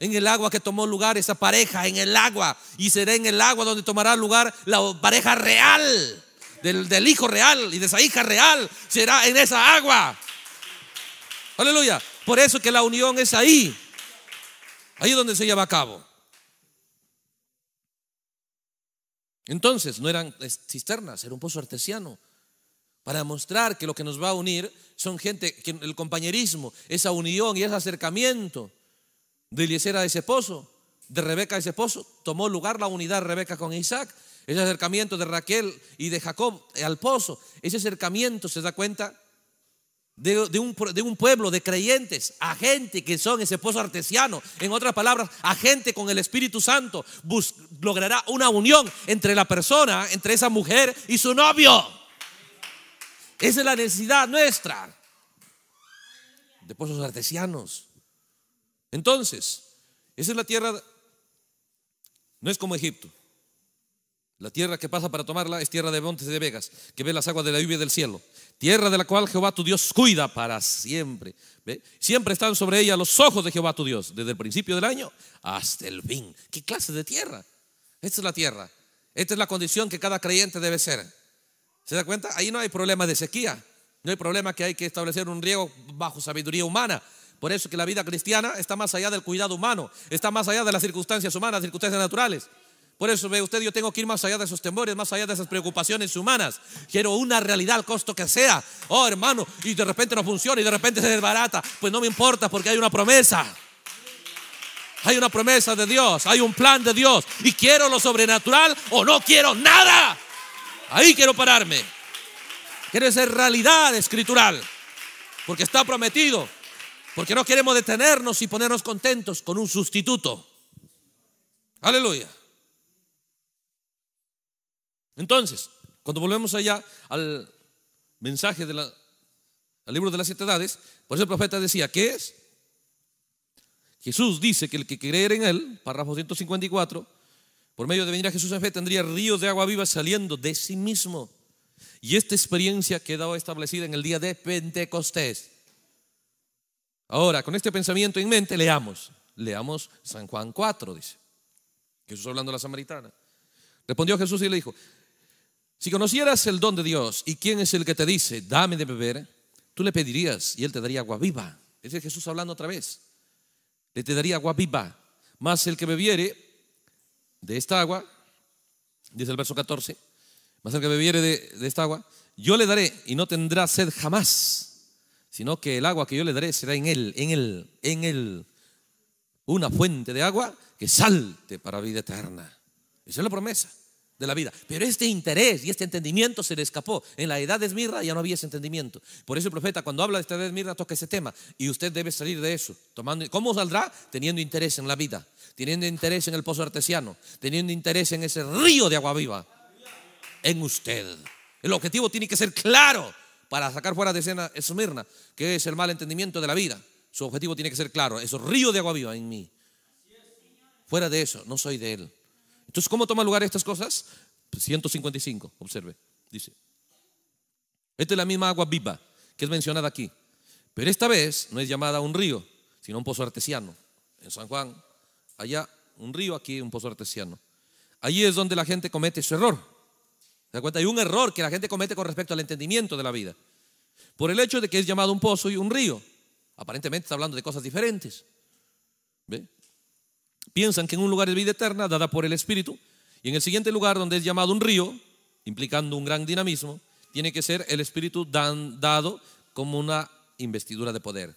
En el agua que tomó lugar esa pareja, en el agua. Y será en el agua donde tomará lugar la pareja real, del, del hijo real y de esa hija real. Será en esa agua. Aleluya. Por eso que la unión es ahí. Ahí es donde se lleva a cabo. Entonces, no eran cisternas, era un pozo artesiano. Para mostrar que lo que nos va a unir son gente, que el compañerismo, esa unión y ese acercamiento de Eliezer a ese pozo, de Rebeca a ese pozo, tomó lugar la unidad de Rebeca con Isaac. Ese acercamiento de Raquel y de Jacob al pozo, ese acercamiento se da cuenta de, un, pueblo de creyentes, a gente que son ese pozo artesiano, en otras palabras, a gente con el Espíritu Santo, logrará una unión entre la persona, entre esa mujer y su novio. Esa es la necesidad nuestra de pozos artesianos. Entonces, esa es la tierra, no es como Egipto. La tierra que pasa para tomarla es tierra de montes de vegas, que ve las aguas de la lluvia del cielo. Tierra de la cual Jehová tu Dios cuida para siempre. Siempre están sobre ella los ojos de Jehová tu Dios, desde el principio del año hasta el fin. ¿Qué clase de tierra? Esta es la tierra. Esta es la condición que cada creyente debe ser. ¿Se da cuenta? Ahí no hay problema de sequía. No hay problema que hay que establecer un riego bajo sabiduría humana. Por eso que la vida cristiana está más allá del cuidado humano, está más allá de las circunstancias humanas, circunstancias naturales. Por eso ve usted, yo tengo que ir más allá de esos temores, más allá de esas preocupaciones humanas. Quiero una realidad al costo que sea. Oh, hermano, y de repente no funciona y de repente se desbarata. Pues no me importa porque hay una promesa. Hay una promesa de Dios, hay un plan de Dios. Y quiero lo sobrenatural o no quiero nada. Ahí quiero pararme. Quiero ser realidad escritural. Porque está prometido. Porque no queremos detenernos y ponernos contentos con un sustituto. Aleluya. Entonces, cuando volvemos allá al mensaje del libro de las siete edades, por eso el profeta decía, ¿qué es? Jesús dice que el que creer en él, párrafo 154, por medio de venir a Jesús en fe, tendría ríos de agua viva saliendo de sí mismo. Y esta experiencia quedaba establecida en el día de Pentecostés. Ahora, con este pensamiento en mente, leamos. Leamos San Juan 4, dice. Jesús hablando a la samaritana. Respondió Jesús y le dijo, si conocieras el don de Dios y quién es el que te dice, dame de beber, tú le pedirías y él te daría agua viva. Ese es Jesús hablando otra vez. Le te daría agua viva. Más el que bebiere de esta agua, dice el verso 14, Más el que bebiere de, de esta agua, yo le daré y no tendrá sed jamás, sino que el agua que yo le daré será en él, en él, en él, una fuente de agua que salte para vida eterna. Esa es la promesa de la vida. Pero este interés y este entendimiento se le escapó. En la edad de Esmirra ya no había ese entendimiento. Por eso el profeta cuando habla de esta edad de Esmirra toca ese tema y usted debe salir de eso. Tomando, ¿Cómo saldrá? Teniendo interés en la vida, teniendo interés en el pozo artesiano, teniendo interés en ese río de agua viva, en usted. El objetivo tiene que ser claro para sacar fuera de escena Esmirna, que es el mal entendimiento de la vida. Su objetivo tiene que ser claro, ese río de agua viva en mí. Fuera de eso, no soy de él. Entonces, ¿cómo toman lugar estas cosas? 155, observe, dice. Esta es la misma agua viva que es mencionada aquí, pero esta vez no es llamada un río, sino un pozo artesiano. En San Juan, allá un río, aquí un pozo artesiano. Allí es donde la gente comete su error. ¿Se da cuenta? Hay un error que la gente comete con respecto al entendimiento de la vida. Por el hecho de que es llamado un pozo y un río. Aparentemente está hablando de cosas diferentes. ¿Ve? Piensan que en un lugar es vida eterna dada por el Espíritu y en el siguiente lugar donde es llamado un río, implicando un gran dinamismo, tiene que ser el Espíritu dado como una investidura de poder.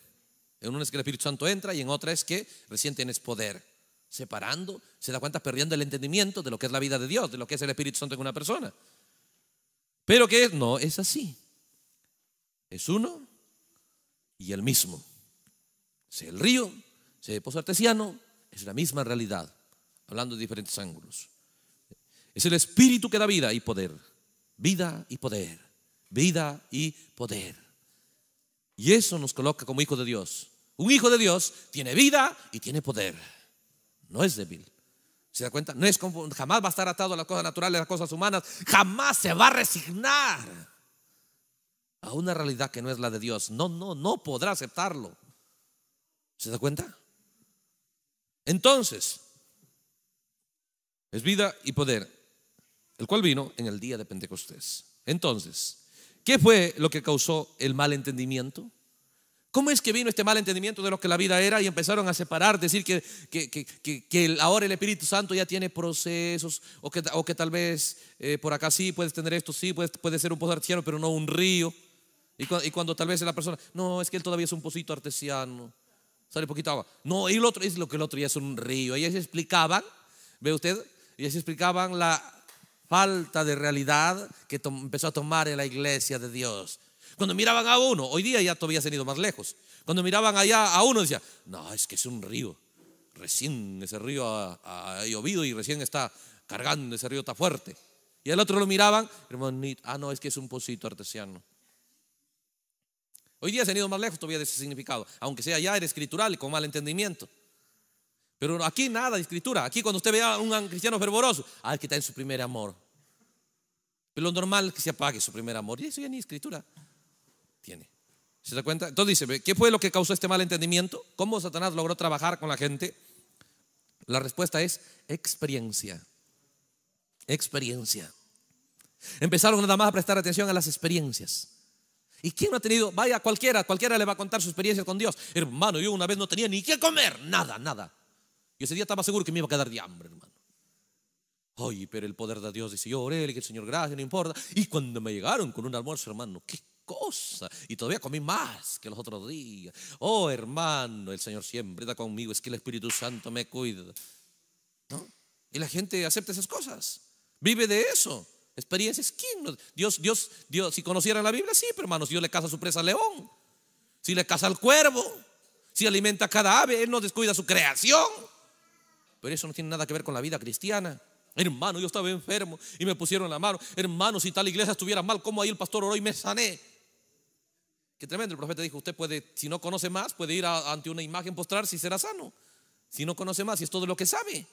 En uno es que el Espíritu Santo entra y en otra es que recién tienes poder. Separando, se da cuenta perdiendo el entendimiento de lo que es la vida de Dios, de lo que es el Espíritu Santo en una persona. Pero que no es así. Es uno y el mismo. Es el río, es el pozo artesiano, es la misma realidad, hablando de diferentes ángulos. Es el espíritu que da vida y poder, vida y poder, vida y poder. Y eso nos coloca como hijos de Dios. Un hijo de Dios tiene vida y tiene poder. No es débil. ¿Se da cuenta? No es como, jamás va a estar atado a las cosas naturales, a las cosas humanas. Jamás se va a resignar a una realidad que no es la de Dios. No, no, no podrá aceptarlo. ¿Se da cuenta? Entonces, es vida y poder, el cual vino en el día de Pentecostés. Entonces, ¿qué fue lo que causó el malentendimiento? ¿Cómo es que vino este malentendimiento de lo que la vida era y empezaron a separar, decir que, que, ahora el Espíritu Santo ya tiene procesos o que, tal vez eh, por acá sí puedes tener esto, sí, puedes, puede ser un pozo artesiano, pero no un río? Y cuando, y cuando, tal vez la persona, no, es que él todavía es un pocito artesiano sale poquito agua. No, y el otro es lo que el otro ya es un río. se explicaban, ve usted, se explicaban la falta de realidad que empezó a tomar en la iglesia de Dios. Cuando miraban a uno, hoy día ya todavía se han ido más lejos. Cuando miraban allá a uno, decía, no, es que es un río. Recién ese río ha, llovido y recién está cargando, ese río está fuerte. Y el otro lo miraban, hermanito, ah, no, es que es un pocito artesiano. Hoy día se han ido más lejos todavía de ese significado, aunque sea ya era escritural y con mal entendimiento. Pero aquí nada de escritura. Aquí cuando usted ve a un cristiano fervoroso, ah, que está en su primer amor. Pero lo normal es que se apague su primer amor. Y eso ya ni escritura tiene. ¿Se da cuenta? Entonces dice, ¿qué fue lo que causó este mal entendimiento? ¿Cómo Satanás logró trabajar con la gente? La respuesta es experiencia. Experiencia. Empezaron nada más a prestar atención a las experiencias. ¿Y quién no ha tenido? Vaya, cualquiera, cualquiera le va a contar su experiencia con Dios. Hermano, yo una vez no tenía ni qué comer, nada, nada. Y ese día estaba seguro que me iba a quedar de hambre, hermano. Ay, pero el poder de Dios dice, yo oré, que el Señor, gracias, no importa. Y cuando me llegaron con un almuerzo, hermano, qué cosa. Y todavía comí más que los otros días. Oh, hermano, el Señor siempre está conmigo, es que el Espíritu Santo me cuida. Y la gente acepta esas cosas, vive de eso. Experiencias, ¿quién? Dios, Dios, Dios, si conociera la Biblia, sí, pero Si Dios le caza a su presa al león, si le caza al cuervo, si alimenta a cada ave, Él no descuida su creación. Pero eso no tiene nada que ver con la vida cristiana. Hermano, yo estaba enfermo y me pusieron la mano. Hermano, si tal iglesia estuviera mal, como ahí el pastor oró y me sané? Qué tremendo. El profeta dijo: Usted puede, si no conoce más, puede ir ante una imagen postrarse y será sano. Si no conoce más, y es todo lo que sabe.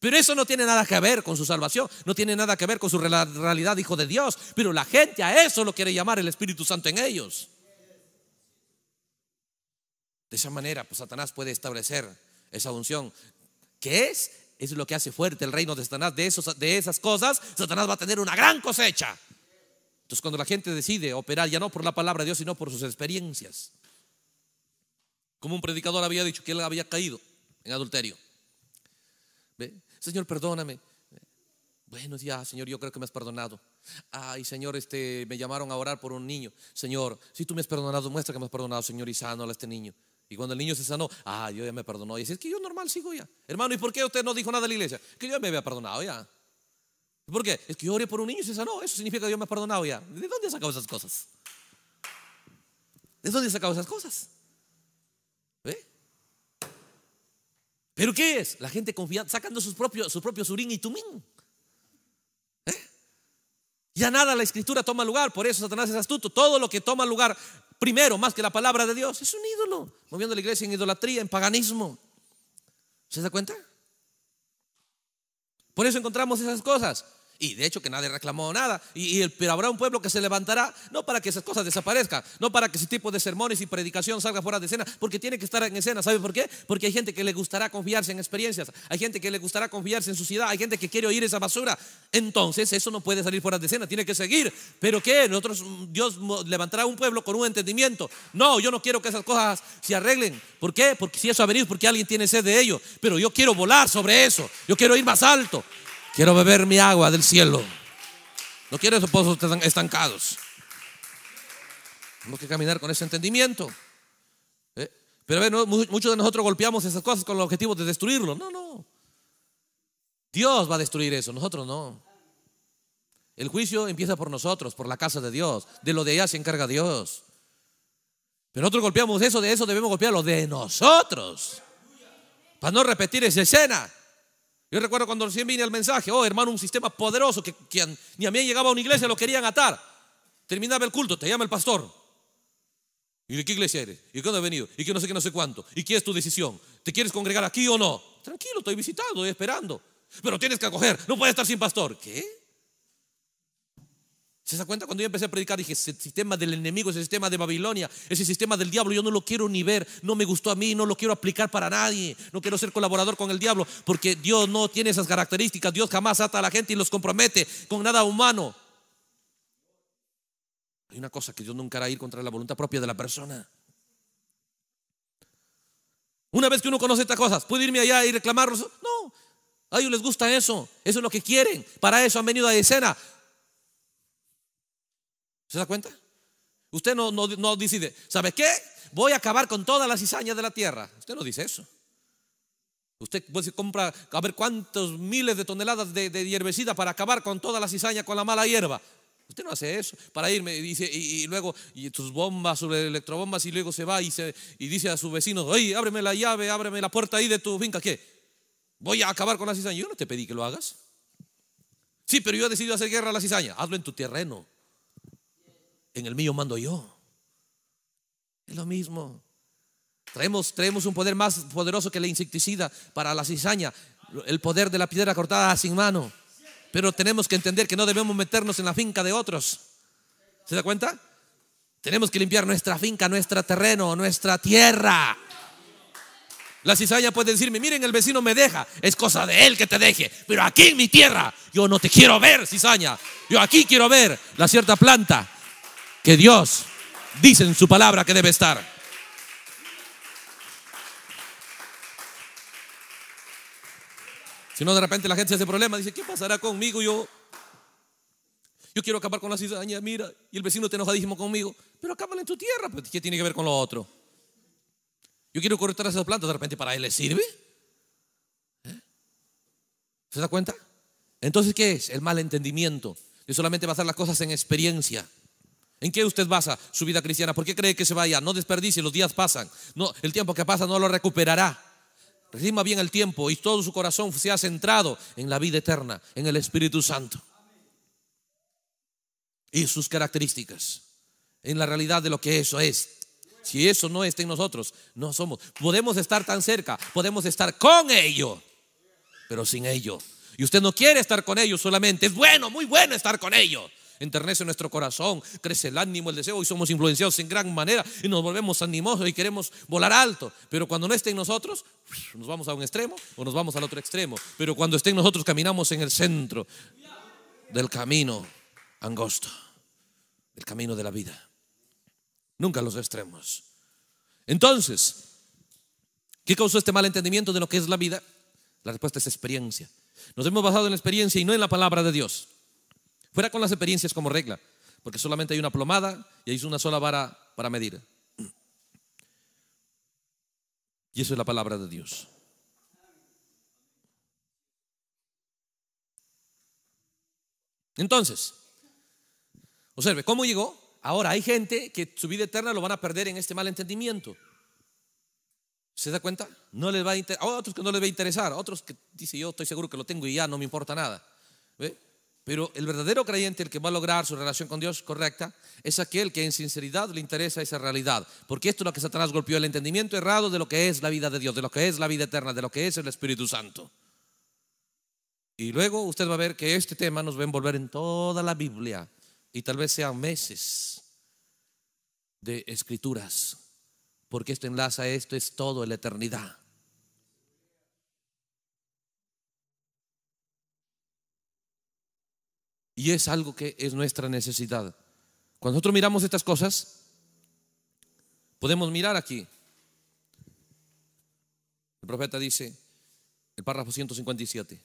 Pero eso no tiene nada que ver con su salvación, no tiene nada que ver con su realidad, hijo de Dios. Pero la gente a eso lo quiere llamar el Espíritu Santo en ellos. De esa manera, pues Satanás puede establecer esa unción. ¿Qué es? Es lo que hace fuerte el reino de Satanás. De, esos, de esas cosas, Satanás va a tener una gran cosecha. Entonces, cuando la gente decide operar ya no por la palabra de Dios, sino por sus experiencias. Como un predicador había dicho que él había caído en adulterio. ¿Ve? Señor, perdóname. Buenos días, Señor, yo creo que me has perdonado. Ay, Señor, este, me llamaron a orar por un niño. Señor, si tú me has perdonado, muestra que me has perdonado, Señor, y sano a este niño. Y cuando el niño se sanó, ah, Dios ya me perdonó. Y dice, es que yo normal sigo ya. Hermano, ¿y por qué usted no dijo nada a la iglesia? Que yo me había perdonado ya. ¿Por qué? Es que yo oré por un niño y se sanó. Eso significa que Dios me ha perdonado ya. ¿De dónde ha sacado esas cosas? ¿De dónde ha sacado esas cosas? ¿Pero qué es? La gente confiando, sacando sus propios, su propio surín y tumín. ¿Eh? Ya nada la escritura toma lugar, por eso Satanás es astuto. Todo lo que toma lugar primero, más que la palabra de Dios, es un ídolo, moviendo la iglesia en idolatría, en paganismo. ¿Se da cuenta? Por eso encontramos esas cosas. Y de hecho que nadie reclamó nada. Y, el, pero habrá un pueblo que se levantará, no para que esas cosas desaparezcan, no para que ese tipo de sermones y predicación salga fuera de escena, porque tiene que estar en escena. ¿Sabe por qué? Porque hay gente que le gustará confiarse en experiencias, hay gente que le gustará confiarse en su ciudad, hay gente que quiere oír esa basura. Entonces eso no puede salir fuera de escena, tiene que seguir. Pero qué? nosotros, mm, Dios levantará un pueblo con un entendimiento. No, yo no quiero que esas cosas se arreglen. ¿Por qué? Porque si eso ha venido, porque alguien tiene sed de ello. Pero yo quiero volar sobre eso, yo quiero ir más alto. Quiero beber mi agua del cielo. No quiero esos pozos estancados. Tenemos que caminar con ese entendimiento. Eh, pero a muchos de nosotros golpeamos esas cosas con el objetivo de destruirlo. No, no. Dios va a destruir eso, nosotros no. El juicio empieza por nosotros, por la casa de Dios. De lo de allá se encarga Dios. Pero nosotros golpeamos eso, de eso debemos golpear lo de nosotros. Para no repetir esa escena. Yo recuerdo cuando recién vine el mensaje, oh hermano, un sistema poderoso que, ni a mí llegaba a una iglesia, lo querían atar. Terminaba el culto, te llama el pastor. ¿Y de qué iglesia eres? ¿Y cuándo has venido? ¿Y que no sé qué, no sé cuánto? ¿Y qué es tu decisión? ¿Te quieres congregar aquí o no? Tranquilo, estoy visitando, estoy esperando. Pero tienes que acoger, no puedes estar sin pastor. ¿Qué? ¿Se da cuenta? Cuando yo empecé a predicar dije, ese sistema del enemigo, ese sistema de Babilonia, ese sistema del diablo, yo no lo quiero ni ver, no me gustó a mí, no lo quiero aplicar para nadie, no quiero ser colaborador con el diablo, porque Dios no tiene esas características, Dios jamás ata a la gente y los compromete con nada humano. Hay una cosa que Dios nunca hará ir contra la voluntad propia de la persona. Una vez que uno conoce estas cosas, ¿puede irme allá y reclamarlos? No, a ellos les gusta eso, eso es lo que quieren, para eso han venido a escena, ¿Se da cuenta? Usted no, no, decide, ¿sabe qué? Voy a acabar con todas las cizañas de la tierra. Usted no dice eso. Usted pues, compra a ver cuántos miles de toneladas de, de, para acabar con toda la cizaña, con la mala hierba. Usted no hace eso. Para irme y dice, y, luego y sus bombas, sus electrobombas, y luego se va y, y dice a sus vecinos, oye, ábreme la llave, ábreme la puerta ahí de tu finca, ¿qué? Voy a acabar con la cizaña. Yo no te pedí que lo hagas. Sí, pero yo he decidido hacer guerra a la cizaña. Hazlo en tu terreno en el mío mando yo. Es lo mismo. Traemos, un poder más poderoso que la insecticida para la cizaña, el poder de la piedra cortada sin mano. Pero tenemos que entender que no debemos meternos en la finca de otros. ¿Se da cuenta? Tenemos que limpiar nuestra finca, nuestro terreno, nuestra tierra. La cizaña puede decirme, miren, el vecino me deja, es cosa de él que te deje, pero aquí en mi tierra yo no te quiero ver, cizaña, yo aquí quiero ver la cierta planta que Dios dice en su palabra que debe estar. Si no, de repente la gente se hace problema, dice, ¿qué pasará conmigo? Yo, yo quiero acabar con la cizaña, mira, y el vecino te enojadísimo conmigo, pero acábala en tu tierra, pues, ¿qué tiene que ver con lo otro? Yo quiero cortar esas plantas, de repente para él le sirve. ¿Eh? ¿Se da cuenta? Entonces, ¿qué es? El malentendimiento entendimiento. solamente basar las cosas en experiencia. ¿En qué usted basa su vida cristiana? ¿Por qué cree que se vaya? No desperdicie, los días pasan. No, el tiempo que pasa no lo recuperará. Rima bien el tiempo y todo su corazón se ha centrado en la vida eterna, en el Espíritu Santo. Y sus características, en la realidad de lo que eso es. Si eso no está en nosotros, no somos. Podemos estar tan cerca, podemos estar con ello, pero sin ello. Y usted no quiere estar con ellos solamente. Es bueno, muy bueno estar con ellos enternece nuestro corazón, crece el ánimo, el deseo y somos influenciados en gran manera y nos volvemos animosos y queremos volar alto. Pero cuando no esté en nosotros, nos vamos a un extremo o nos vamos al otro extremo. Pero cuando esté en nosotros, caminamos en el centro del camino angosto, del camino de la vida. Nunca los extremos. Entonces, ¿qué causó este mal de lo que es la vida? La respuesta es experiencia. Nos hemos basado en la experiencia y no en la palabra de Dios. Fuera con las experiencias como regla, porque solamente hay una plomada y hay una sola vara para medir. Y eso es la palabra de Dios. Entonces, observe, ¿cómo llegó? Ahora hay gente que su vida eterna lo van a perder en este mal entendimiento. ¿Se da cuenta? No les va a, a otros que no les va a interesar, a otros que dice yo estoy seguro que lo tengo y ya no me importa nada. ¿Ve? Pero el verdadero creyente, el que va a lograr su relación con Dios correcta, es aquel que en sinceridad le interesa esa realidad. Porque esto es lo que Satanás golpeó, el entendimiento errado de lo que es la vida de Dios, de lo que es la vida eterna, de lo que es el Espíritu Santo. Y luego usted va a ver que este tema nos va a envolver en toda la Biblia y tal vez sean meses de escrituras, porque esto enlaza esto, es todo en la eternidad. Y es algo que es nuestra necesidad. Cuando nosotros miramos estas cosas, podemos mirar aquí. El profeta dice, el párrafo 157.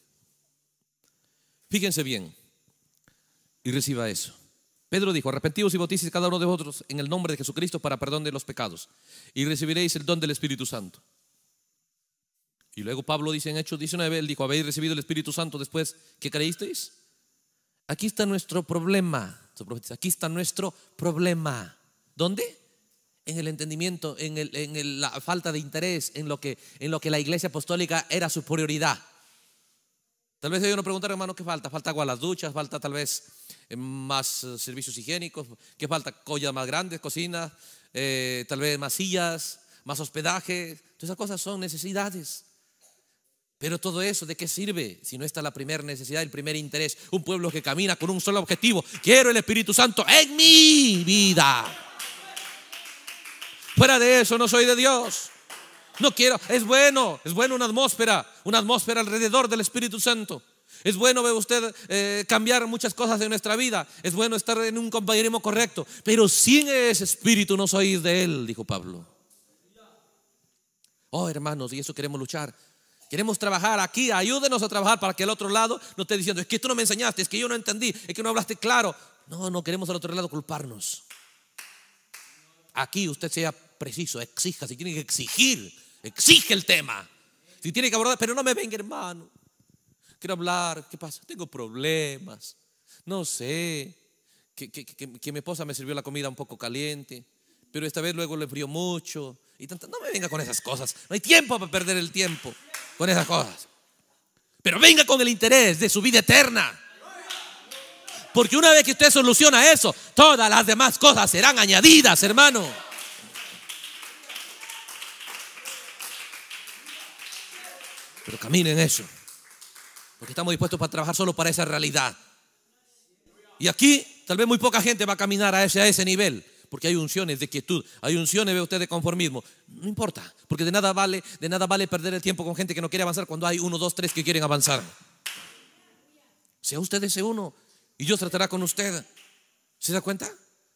Fíjense bien y reciba eso. Pedro dijo, arrepentíos y bautíces cada uno de vosotros en el nombre de Jesucristo para perdón de los pecados y recibiréis el don del Espíritu Santo. Y luego Pablo dice en Hechos 19, él dijo, habéis recibido el Espíritu Santo después que creísteis. Aquí está nuestro problema. Aquí está nuestro problema. ¿Dónde? En el entendimiento, en, la falta de interés, en lo, que, en lo que la iglesia apostólica era su prioridad. Tal vez ellos no preguntan, hermano, ¿qué falta? Falta agua las duchas, falta tal vez eh, más eh, servicios higiénicos, ¿qué falta? Collas más grandes, cocinas, eh, tal vez más sillas, más hospedaje. Todas esas cosas son necesidades. Pero todo eso, ¿de qué sirve si no está la primera necesidad, el primer interés? Un pueblo que camina con un solo objetivo. Quiero el Espíritu Santo en mi vida. Fuera de eso, no soy de Dios. No quiero, es bueno, es bueno una atmósfera, una atmósfera alrededor del Espíritu Santo. Es bueno, ver usted, eh, cambiar muchas cosas En nuestra vida. Es bueno estar en un compañerismo correcto. Pero sin ese espíritu no soy de él, dijo Pablo. Oh, hermanos, y eso queremos luchar Queremos trabajar aquí, ayúdenos a trabajar para que el otro lado no esté diciendo, es que tú no me enseñaste, es que yo no entendí, es que no hablaste claro. No, no queremos al otro lado culparnos. Aquí usted sea preciso, exija, si tiene que exigir, exige el tema. Si tiene que abordar, pero no me venga hermano. Quiero hablar, ¿qué pasa? Tengo problemas, no sé, que, mi esposa me sirvió la comida un poco caliente, pero esta vez luego le frío mucho. Y tanto, no me venga con esas cosas, no hay tiempo para perder el tiempo con esas cosas. Pero venga con el interés de su vida eterna. Porque una vez que usted soluciona eso, todas las demás cosas serán añadidas, hermano. Pero caminen eso. Porque estamos dispuestos para trabajar solo para esa realidad. Y aquí, tal vez muy poca gente va a caminar a ese, a ese nivel porque hay unciones de quietud, hay unciones, ve usted, de conformismo. No importa, porque de nada vale, de nada vale perder el tiempo con gente que no quiere avanzar cuando hay uno, dos, tres que quieren avanzar. Sea usted ese uno y Dios tratará con usted. ¿Se da cuenta?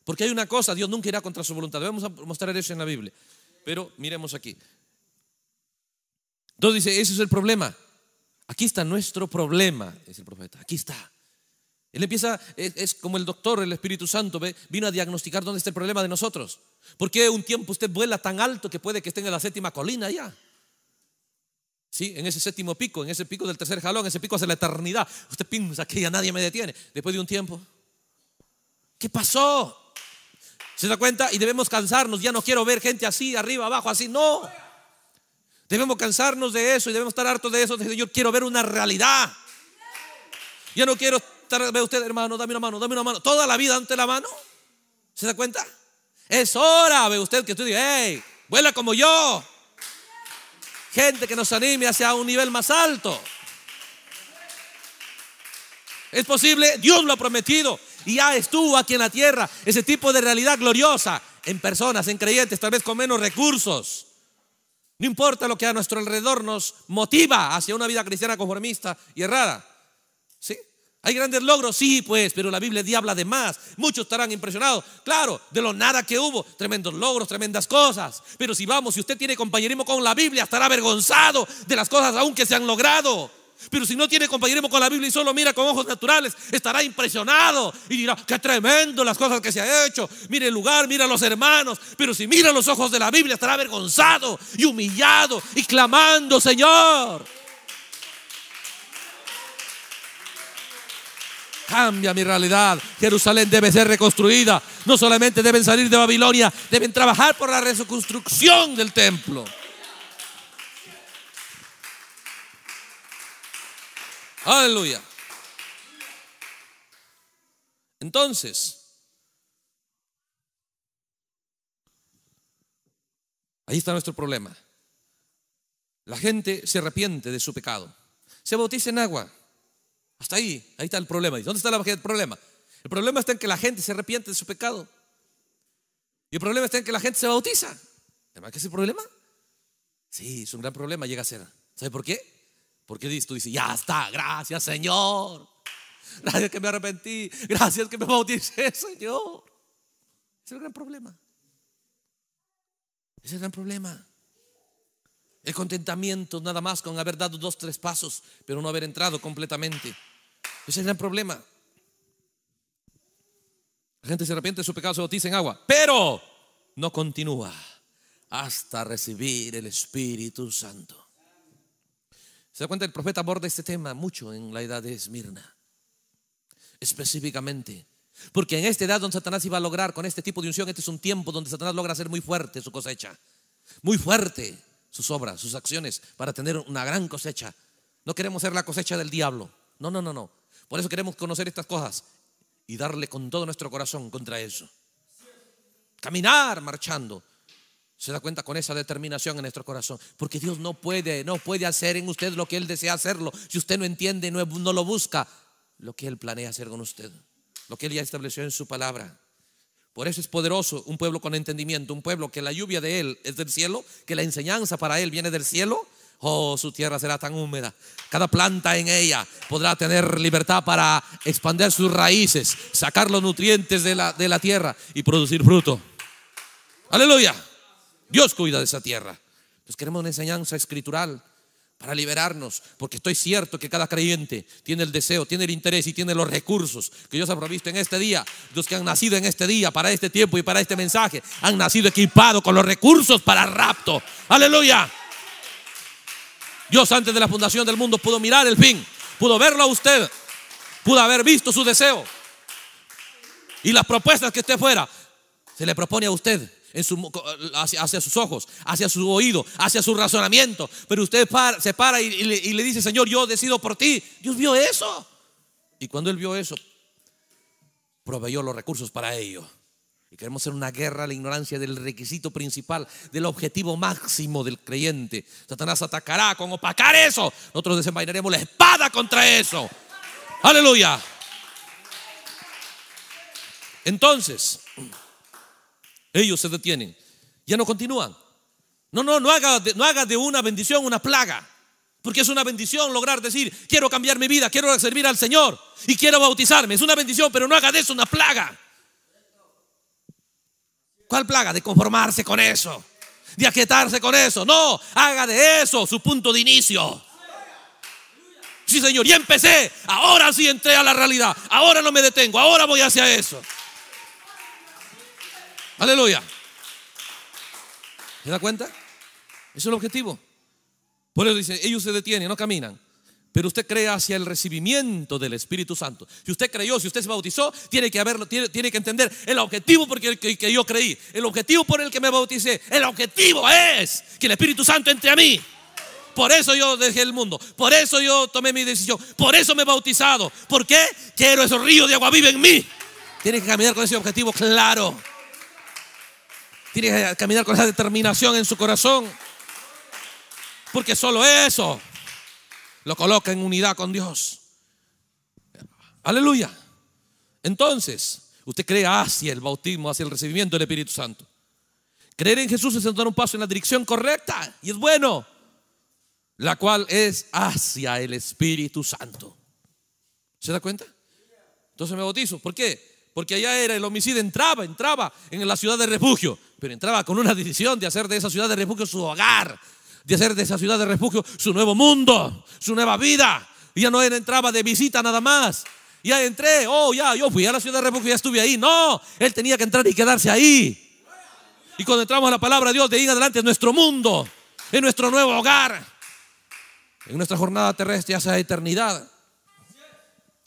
Porque hay una cosa, Dios nunca irá contra su voluntad. Vamos a mostrar eso en la Biblia. Pero miremos aquí. Entonces dice, ese es el problema. Aquí está nuestro problema, dice el profeta. Aquí está. Él empieza, es, como el doctor, el Espíritu Santo, vino a diagnosticar dónde está el problema de nosotros. ¿Por qué un tiempo usted vuela tan alto que puede que esté en la séptima colina ya? ¿Sí? En ese séptimo pico, en ese pico del tercer jalón, en ese pico hacia la eternidad. Usted piensa que ya nadie me detiene. Después de un tiempo, ¿qué pasó? ¿Se da cuenta? Y debemos cansarnos. Ya no quiero ver gente así, arriba, abajo, así. No. Debemos cansarnos de eso y debemos estar hartos de eso. yo quiero ver una realidad. Ya no quiero ve usted, hermano, dame una mano, dame una mano, toda la vida ante la mano. ¿Se da cuenta? Es hora, ve usted, que tú diga hey, vuela como yo. Gente que nos anime hacia un nivel más alto. Es posible, Dios lo ha prometido. Y ya estuvo aquí en la tierra ese tipo de realidad gloriosa en personas, en creyentes, tal vez con menos recursos. No importa lo que a nuestro alrededor nos motiva hacia una vida cristiana conformista y errada. Hay grandes logros, sí, pues, pero la Biblia habla de más. Muchos estarán impresionados, claro, de lo nada que hubo. Tremendos logros, tremendas cosas. Pero si vamos, si usted tiene compañerismo con la Biblia, estará avergonzado de las cosas aún que se han logrado. Pero si no tiene compañerismo con la Biblia y solo mira con ojos naturales, estará impresionado y dirá, qué tremendo las cosas que se ha hecho. Mire el lugar, mira a los hermanos. Pero si mira los ojos de la Biblia, estará avergonzado y humillado y clamando, Señor. Cambia mi realidad. Jerusalén debe ser reconstruida. No solamente deben salir de Babilonia, deben trabajar por la reconstrucción del templo. Aleluya. Entonces, ahí está nuestro problema. La gente se arrepiente de su pecado. Se bautiza en agua. Hasta pues ahí, ahí está el problema. dónde está el problema? El problema está en que la gente se arrepiente de su pecado. Y el problema está en que la gente se bautiza. ¿Qué es el problema? Sí, es un gran problema, llega a ser. ¿Sabe por qué? Porque tú dices, ya está, gracias Señor. Gracias que me arrepentí. Gracias que me bauticé, Señor. Es el gran problema. Es el gran problema. El contentamiento nada más con haber dado dos, tres pasos, pero no haber entrado completamente. Ese es el gran problema. La gente se arrepiente de su pecado, se bautiza en agua, pero no continúa hasta recibir el Espíritu Santo. Se da cuenta, el profeta aborda este tema mucho en la edad de Esmirna, específicamente. Porque en esta edad donde Satanás iba a lograr con este tipo de unción, este es un tiempo donde Satanás logra ser muy fuerte su cosecha, muy fuerte sus obras, sus acciones, para tener una gran cosecha. No queremos ser la cosecha del diablo. No, no, no, no. Por eso queremos conocer estas cosas y darle con todo nuestro corazón contra eso. Caminar marchando. Se da cuenta con esa determinación en nuestro corazón. Porque Dios no puede, no puede hacer en usted lo que Él desea hacerlo. Si usted no entiende, no, no lo busca, lo que Él planea hacer con usted. Lo que Él ya estableció en su palabra. Por eso es poderoso un pueblo con entendimiento, un pueblo que la lluvia de Él es del cielo, que la enseñanza para Él viene del cielo Oh, su tierra será tan húmeda. Cada planta en ella podrá tener libertad para expandir sus raíces, sacar los nutrientes de la, tierra y producir fruto. Aleluya. Dios cuida de esa tierra. Pues queremos una enseñanza escritural para liberarnos, porque estoy cierto que cada creyente tiene el deseo, tiene el interés y tiene los recursos que Dios ha provisto en este día. Los que han nacido en este día, para este tiempo y para este mensaje, han nacido equipados con los recursos para rapto. Aleluya. Dios antes de la fundación del mundo pudo mirar el fin, pudo verlo a usted, pudo haber visto su deseo y las propuestas que usted fuera. Se le propone a usted en hacia, sus ojos, hacia su oído, hacia su razonamiento. Pero usted se para y, le, y, le, dice, Señor, yo decido por ti. Dios vio eso. Y cuando Él vio eso, proveyó los recursos para ello. Y queremos hacer una guerra a la ignorancia del requisito principal, del objetivo máximo del creyente. Satanás atacará con opacar eso. Nosotros desenvainaremos la espada contra eso. Aleluya. Entonces, ellos se detienen. Ya no continúan. No, no, no haga, de, no haga de una bendición una plaga. Porque es una bendición lograr decir, quiero cambiar mi vida, quiero servir al Señor y quiero bautizarme. Es una bendición, pero no haga de eso una plaga. ¿Cuál plaga? De conformarse con eso, de aquietarse con eso. No, haga de eso su punto de inicio. Sí, Señor, ya empecé. Ahora sí entré a la realidad. Ahora no me detengo. Ahora voy hacia eso. Aleluya. ¿Se da cuenta? Ese es el objetivo. Por eso dice, ellos se detienen, no caminan. Pero usted cree hacia el recibimiento del Espíritu Santo. Si usted creyó, si usted se bautizó, tiene que haberlo, tiene, tiene que entender el objetivo por el que, yo creí, el objetivo por el que me bauticé. El objetivo es que el Espíritu Santo entre a mí. Por eso yo dejé el mundo, por eso yo tomé mi decisión, por eso me he bautizado. ¿Por qué? Quiero esos ríos de agua viva en mí. Tiene que caminar con ese objetivo claro. Tiene que caminar con esa determinación en su corazón. Porque solo eso lo coloca en unidad con Dios. Aleluya. Entonces, usted cree hacia el bautismo, hacia el recibimiento del Espíritu Santo. Creer en Jesús es dar un paso en la dirección correcta y es bueno, la cual es hacia el Espíritu Santo. ¿Se da cuenta? Entonces me bautizo. ¿Por qué? Porque allá era el homicidio entraba, entraba en la ciudad de refugio, pero entraba con una decisión de hacer de esa ciudad de refugio su hogar, de hacer de esa ciudad de refugio su nuevo mundo, su nueva vida. Ya no entraba de visita nada más. Ya entré, oh, ya, yo fui a la ciudad de refugio, ya estuve ahí. No, él tenía que entrar y quedarse ahí. Y cuando entramos a la palabra de Dios, de ir adelante es nuestro mundo, En nuestro nuevo hogar. En nuestra jornada terrestre hacia eternidad.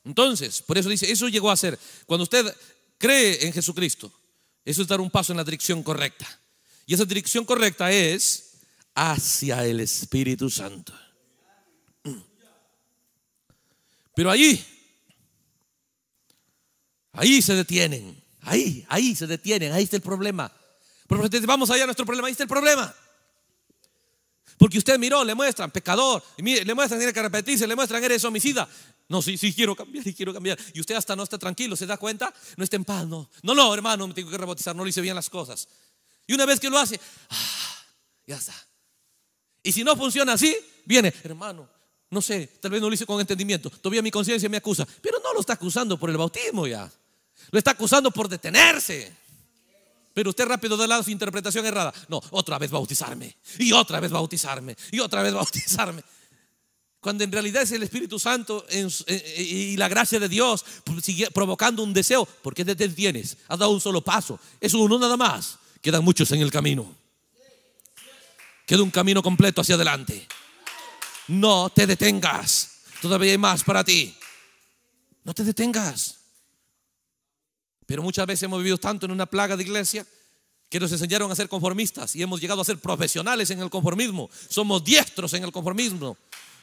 Entonces, por eso dice, eso llegó a ser. Cuando usted cree en Jesucristo, eso es dar un paso en la dirección correcta. Y esa dirección correcta es hacia el Espíritu Santo. Pero allí, ahí se detienen, ahí, ahí se detienen, ahí está el problema. vamos allá a nuestro problema, ahí está el problema. Porque usted miró, le muestran, pecador, le muestran, tiene que repetirse, le muestran, eres homicida. No, si sí, quiero cambiar, si quiero cambiar. Y usted hasta no está tranquilo, ¿se da cuenta? No está en paz, no. No, hermano, me tengo que rebautizar, no le hice bien las cosas. Y una vez que lo hace, ah, ya está. Y si no funciona así, viene, hermano, no sé, tal vez no lo hice con entendimiento, todavía mi conciencia me acusa, pero no lo está acusando por el bautismo ya, lo está acusando por detenerse. Pero usted rápido da la su interpretación errada. No, otra vez bautizarme, y otra vez bautizarme, y otra vez bautizarme. Cuando en realidad es el Espíritu Santo eh, eh, y la gracia de Dios sigue provocando un deseo, porque te detienes, has dado un solo paso, es uno nada más, quedan muchos en el camino. Queda un camino completo hacia adelante. No te detengas. Todavía hay más para ti. No te detengas. Pero muchas veces hemos vivido tanto en una plaga de iglesia que nos enseñaron a ser conformistas y hemos llegado a ser profesionales en el conformismo. Somos diestros en el conformismo.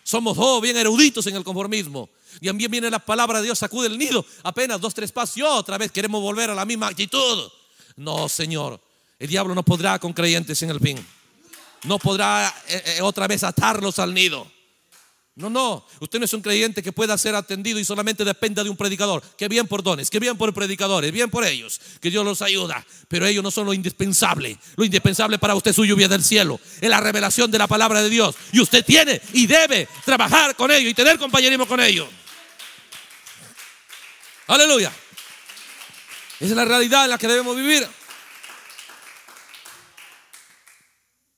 Somos oh, bien eruditos en el conformismo. Y también viene la palabra de Dios, sacude el nido. Apenas dos, tres pasos y otra vez queremos volver a la misma actitud. No, Señor. El diablo no podrá con creyentes en el fin no podrá eh, eh, otra vez atarlos al nido. No, no, usted no es un creyente que pueda ser atendido y solamente dependa de un predicador. Que bien por dones, que bien por predicadores, bien por ellos, que Dios los ayuda. Pero ellos no son lo indispensable. Lo indispensable para usted es su lluvia del cielo, es la revelación de la palabra de Dios. Y usted tiene y debe trabajar con ellos y tener compañerismo con ellos. Aleluya. Esa es la realidad en la que debemos vivir.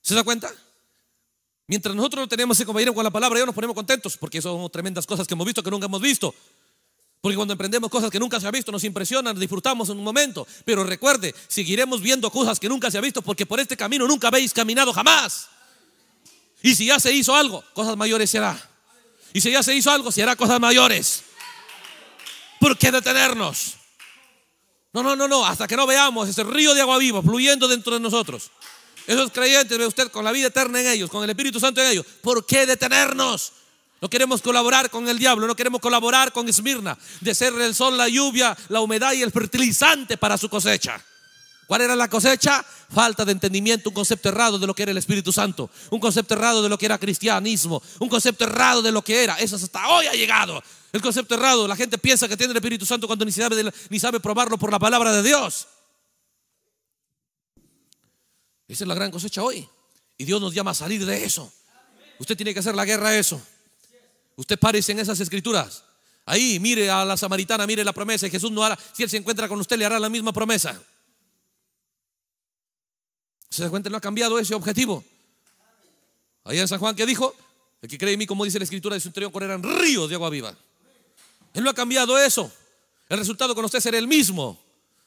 ¿Se da cuenta? Mientras nosotros no tenemos ese compañero con la palabra, ya nos ponemos contentos, porque son tremendas cosas que hemos visto que nunca hemos visto. Porque cuando emprendemos cosas que nunca se ha visto, nos impresionan, disfrutamos en un momento. Pero recuerde, seguiremos viendo cosas que nunca se ha visto, porque por este camino nunca habéis caminado jamás. Y si ya se hizo algo, cosas mayores se Y si ya se hizo algo, se hará cosas mayores. ¿Por qué detenernos? No, no, no, no, hasta que no veamos ese río de agua viva fluyendo dentro de nosotros. Esos creyentes, ve usted, con la vida eterna en ellos, con el Espíritu Santo en ellos. ¿Por qué detenernos? No queremos colaborar con el diablo, no queremos colaborar con Esmirna, de ser el sol, la lluvia, la humedad y el fertilizante para su cosecha. ¿Cuál era la cosecha? Falta de entendimiento, un concepto errado de lo que era el Espíritu Santo, un concepto errado de lo que era cristianismo, un concepto errado de lo que era. Eso hasta hoy ha llegado. El concepto errado, la gente piensa que tiene el Espíritu Santo cuando ni sabe, ni sabe probarlo por la palabra de Dios. Esa es la gran cosecha hoy. Y Dios nos llama a salir de eso. Usted tiene que hacer la guerra a eso. Usted parece en esas escrituras. Ahí, mire a la samaritana, mire la promesa. Y Jesús no hará, si Él se encuentra con usted, le hará la misma promesa. ¿Se da cuenta? No ha cambiado ese objetivo. Ahí en San Juan, ¿qué dijo? El que cree en mí, como dice la escritura, de su interior correrán ríos de agua viva. Él no ha cambiado eso. El resultado con usted será el mismo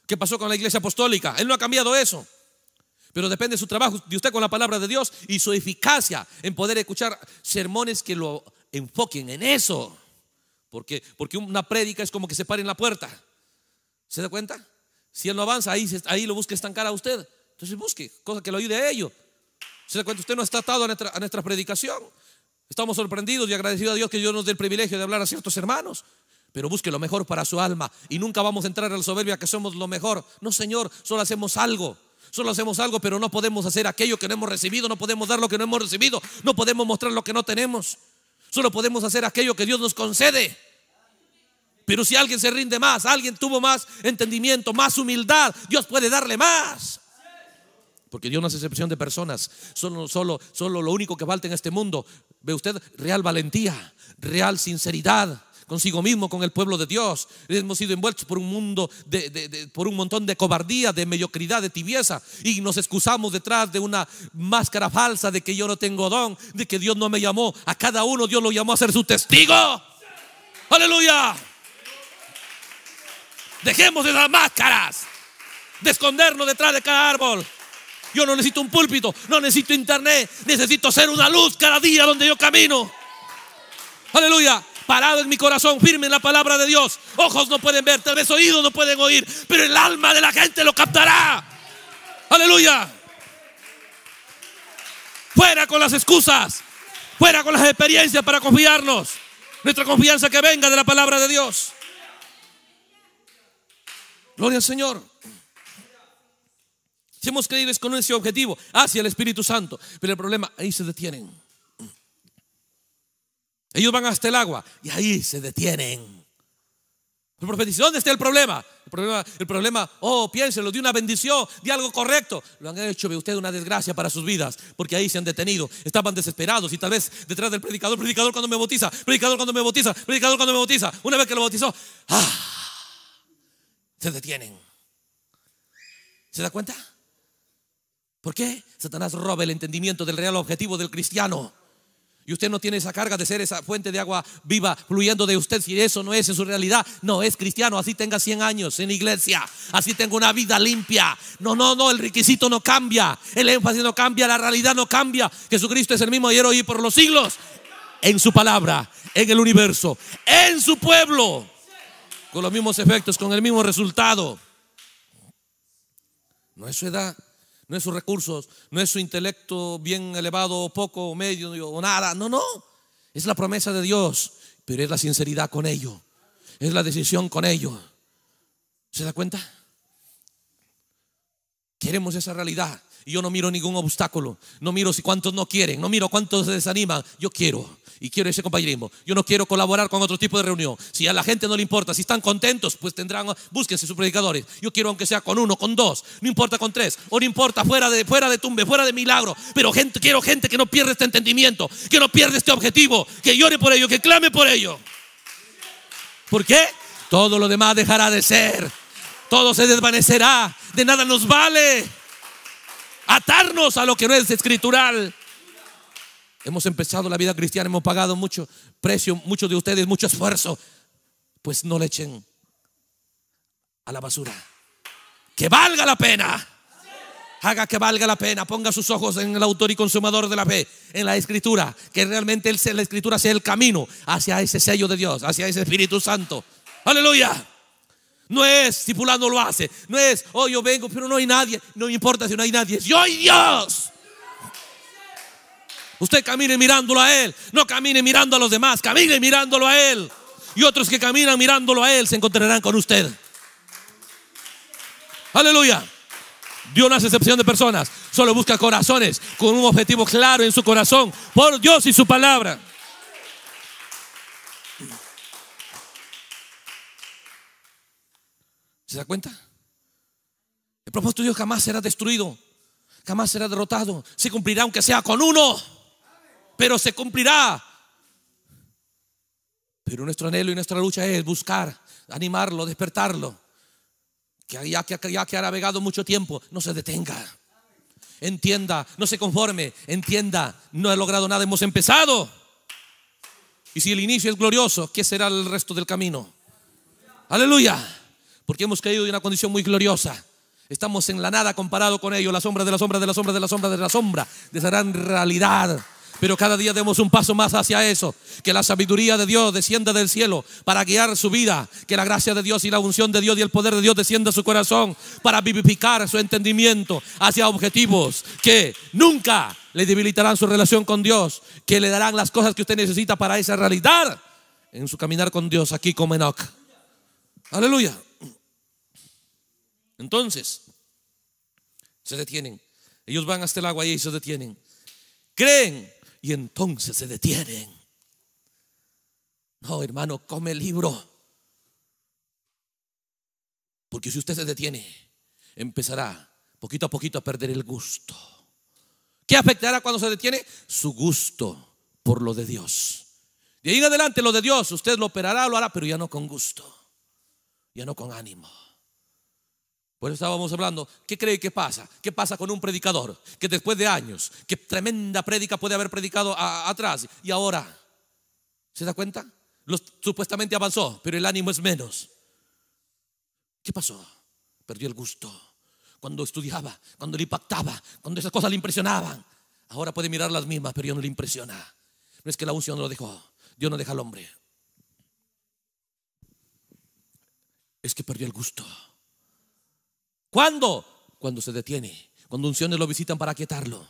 que pasó con la iglesia apostólica. Él no ha cambiado eso. Pero depende de su trabajo de usted con la palabra de Dios y su eficacia en poder escuchar sermones que lo enfoquen en eso. Porque, porque una prédica es como que se pare en la puerta. ¿Se da cuenta? Si él no avanza, ahí, ahí lo busca estancar a usted. Entonces busque, cosa que lo ayude a ello. ¿Se da cuenta? Usted no está atado a nuestra, a nuestra predicación. Estamos sorprendidos y agradecidos a Dios que Dios nos dé el privilegio de hablar a ciertos hermanos. Pero busque lo mejor para su alma y nunca vamos a entrar en la soberbia que somos lo mejor. No, Señor, solo hacemos algo. Solo hacemos algo, pero no podemos hacer aquello que no hemos recibido, no podemos dar lo que no hemos recibido, no podemos mostrar lo que no tenemos. Solo podemos hacer aquello que Dios nos concede. Pero si alguien se rinde más, alguien tuvo más entendimiento, más humildad, Dios puede darle más. Porque Dios no hace excepción de personas. Solo, solo, solo lo único que falta en este mundo, ve usted, real valentía, real sinceridad, consigo mismo, con el pueblo de Dios. Hemos sido envueltos por un mundo, de, por un montón de cobardía, de mediocridad, de tibieza. Y nos excusamos detrás de una máscara falsa de que yo no tengo don, de que Dios no me llamó. A cada uno Dios lo llamó a ser su testigo. Aleluya. Dejemos de máscaras, de escondernos detrás de cada árbol. Yo no necesito un púlpito, no necesito internet, necesito ser una luz cada día donde yo camino. Aleluya parado en mi corazón, firme en la palabra de Dios. Ojos no pueden ver, tal vez oídos no pueden oír, pero el alma de la gente lo captará. Aleluya. Fuera con las excusas, fuera con las experiencias para confiarnos. Nuestra confianza que venga de la palabra de Dios. Gloria al Señor. Si hemos creído con ese objetivo, hacia el Espíritu Santo. Pero el problema, ahí se detienen. Ellos van hasta el agua y ahí se detienen. El profeta ¿dónde está el problema? El problema, el problema oh, piénselo, de una bendición, de algo correcto. Lo han hecho, de usted, una desgracia para sus vidas, porque ahí se han detenido, estaban desesperados y tal vez detrás del predicador, predicador cuando me bautiza, predicador cuando me bautiza, predicador cuando me bautiza, una vez que lo bautizó, ¡ah! se detienen. ¿Se da cuenta? ¿Por qué? Satanás roba el entendimiento del real objetivo del cristiano. Y usted no tiene esa carga de ser esa fuente de agua viva fluyendo de usted si eso no es en su realidad. No, es cristiano, así tenga 100 años en iglesia, así tenga una vida limpia. No, no, no, el requisito no cambia, el énfasis no cambia, la realidad no cambia. Jesucristo es el mismo ayer, hoy y por los siglos. En su palabra, en el universo, en su pueblo. Con los mismos efectos, con el mismo resultado. No es su edad, no es sus recursos, no es su intelecto bien elevado o poco o medio o nada, no, no, es la promesa de Dios, pero es la sinceridad con ello, es la decisión con ello. ¿Se da cuenta? Queremos esa realidad. Y yo no miro ningún obstáculo. No miro si cuántos no quieren. No miro cuántos se desaniman. Yo quiero y quiero ese compañerismo. Yo no quiero colaborar con otro tipo de reunión. Si a la gente no le importa, si están contentos, pues tendrán, búsquense sus predicadores. Yo quiero aunque sea con uno, con dos, no importa con tres, o no importa, fuera de, fuera de tumbe, fuera de milagro. Pero gente, quiero gente que no pierda este entendimiento, que no pierda este objetivo, que llore por ello, que clame por ello. ¿Por qué? Todo lo demás dejará de ser. Todo se desvanecerá. De nada nos vale atarnos a lo que no es escritural. Hemos empezado la vida cristiana, hemos pagado mucho precio, Mucho de ustedes, mucho esfuerzo. Pues no le echen a la basura. Que valga la pena. Haga que valga la pena. Ponga sus ojos en el autor y consumador de la fe, en la escritura. Que realmente la escritura sea el camino hacia ese sello de Dios, hacia ese Espíritu Santo. Aleluya. No es si no lo hace. No es, oh, yo vengo, pero no hay nadie. No importa si no hay nadie. Es yo y Dios. Usted camine mirándolo a Él. No camine mirando a los demás. Camine mirándolo a Él. Y otros que caminan mirándolo a Él se encontrarán con usted. Aleluya. Dios no hace excepción de personas. Solo busca corazones con un objetivo claro en su corazón. Por Dios y su palabra. ¿Se da cuenta? El propósito de Dios jamás será destruido. Jamás será derrotado. Se cumplirá aunque sea con uno pero se cumplirá. Pero nuestro anhelo y nuestra lucha es buscar, animarlo, despertarlo. Que ya, que ya que ha navegado mucho tiempo, no se detenga. Entienda, no se conforme, entienda, no ha logrado nada, hemos empezado. Y si el inicio es glorioso, ¿qué será el resto del camino? Aleluya, porque hemos caído de una condición muy gloriosa. Estamos en la nada comparado con ello. la sombra de la sombra de la sombra de la sombra de la sombra de esa gran realidad. Pero cada día demos un paso más hacia eso. Que la sabiduría de Dios descienda del cielo para guiar su vida. Que la gracia de Dios y la unción de Dios y el poder de Dios descienda a su corazón para vivificar su entendimiento hacia objetivos que nunca le debilitarán su relación con Dios. Que le darán las cosas que usted necesita para esa realidad en su caminar con Dios aquí con Enoch. Aleluya. Entonces, se detienen. Ellos van hasta el agua y se detienen. Creen y entonces se detienen. No, hermano, come el libro. Porque si usted se detiene, empezará poquito a poquito a perder el gusto. ¿Qué afectará cuando se detiene? Su gusto por lo de Dios. De ahí en adelante lo de Dios, usted lo operará, lo hará, pero ya no con gusto, ya no con ánimo. Por estábamos hablando, ¿qué cree que pasa? ¿Qué pasa con un predicador que después de años, que tremenda prédica puede haber predicado atrás y ahora, ¿se da cuenta? supuestamente avanzó, pero el ánimo es menos. ¿Qué pasó? Perdió el gusto. Cuando estudiaba, cuando le impactaba, cuando esas cosas le impresionaban. Ahora puede mirar las mismas, pero ya no le impresiona. No es que la unción no lo dejó. Dios no deja al hombre. Es que perdió el gusto. ¿Cuándo? Cuando se detiene, cuando unciones lo visitan para quietarlo.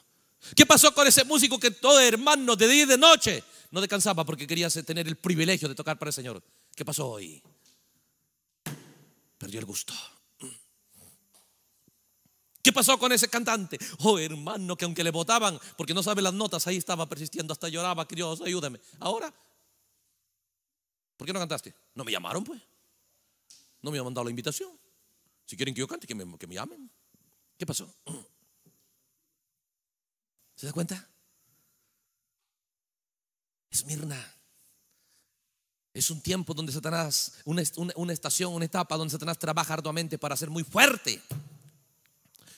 ¿Qué pasó con ese músico que todo hermano de día y de noche no descansaba porque quería tener el privilegio de tocar para el Señor? ¿Qué pasó hoy? Perdió el gusto. ¿Qué pasó con ese cantante? Oh, hermano, que aunque le votaban porque no sabe las notas, ahí estaba persistiendo, hasta lloraba, Dios, ayúdame. Ahora, ¿por qué no cantaste? No me llamaron, pues. No me han mandado la invitación. Si quieren que yo cante, que me, llamen. ¿Qué pasó? ¿Se da cuenta? Esmirna. Es un tiempo donde Satanás, una, una, estación, una etapa donde Satanás trabaja arduamente para ser muy fuerte.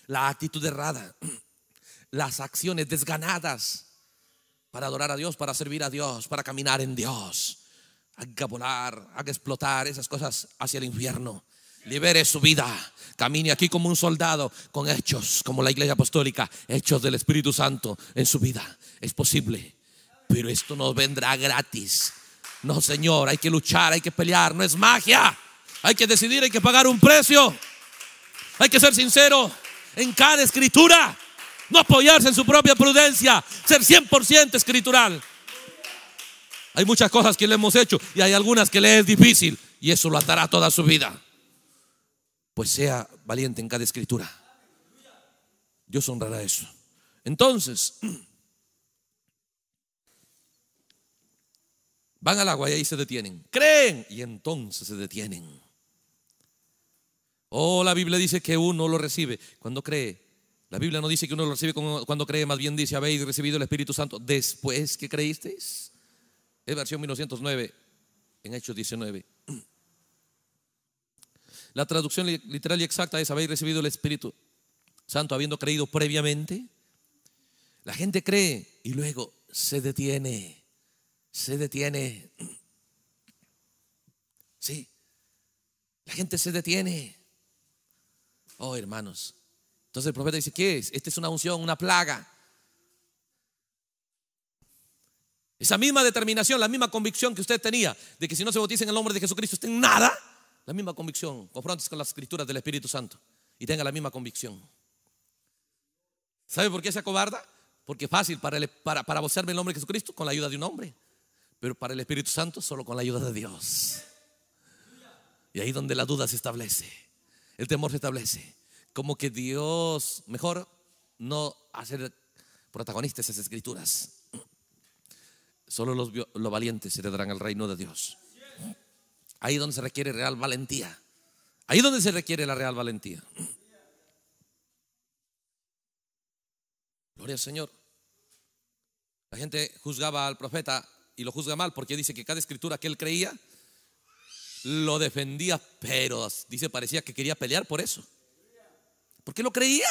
La actitud errada, las acciones desganadas para adorar a Dios, para servir a Dios, para caminar en Dios. a volar, haga explotar esas cosas hacia el infierno. Libere su vida. Camine aquí como un soldado con hechos, como la iglesia apostólica, hechos del Espíritu Santo en su vida. Es posible, pero esto no vendrá gratis. No, Señor, hay que luchar, hay que pelear, no es magia. Hay que decidir, hay que pagar un precio. Hay que ser sincero en cada escritura. No apoyarse en su propia prudencia, ser 100% escritural. Hay muchas cosas que le hemos hecho y hay algunas que le es difícil y eso lo atará toda su vida pues sea valiente en cada escritura. Dios honrará eso. Entonces, van al agua y ahí se detienen. Creen y entonces se detienen. Oh, la Biblia dice que uno lo recibe cuando cree. La Biblia no dice que uno lo recibe cuando cree, más bien dice, habéis recibido el Espíritu Santo después que creísteis. Es versión 1909, en Hechos 19. La traducción literal y exacta es, habéis recibido el Espíritu Santo habiendo creído previamente. La gente cree y luego se detiene, se detiene. Sí, la gente se detiene. Oh, hermanos. Entonces el profeta dice, ¿qué es? Esta es una unción, una plaga. Esa misma determinación, la misma convicción que usted tenía de que si no se bautizan en el nombre de Jesucristo, estén nada la misma convicción. Confrontes con las escrituras del Espíritu Santo y tenga la misma convicción. ¿Sabe por qué se acobarda? Porque es fácil para, el, para, el nombre de Jesucristo con la ayuda de un hombre, pero para el Espíritu Santo solo con la ayuda de Dios. Y ahí donde la duda se establece, el temor se establece. Como que Dios, mejor no hacer protagonistas esas escrituras. Solo los, los valientes heredarán el reino de Dios. Ahí donde se requiere real valentía. Ahí donde se requiere la real valentía. Gloria al Señor. La gente juzgaba al profeta y lo juzga mal porque dice que cada escritura que él creía lo defendía, pero dice parecía que quería pelear por eso. ¿Por qué lo creía.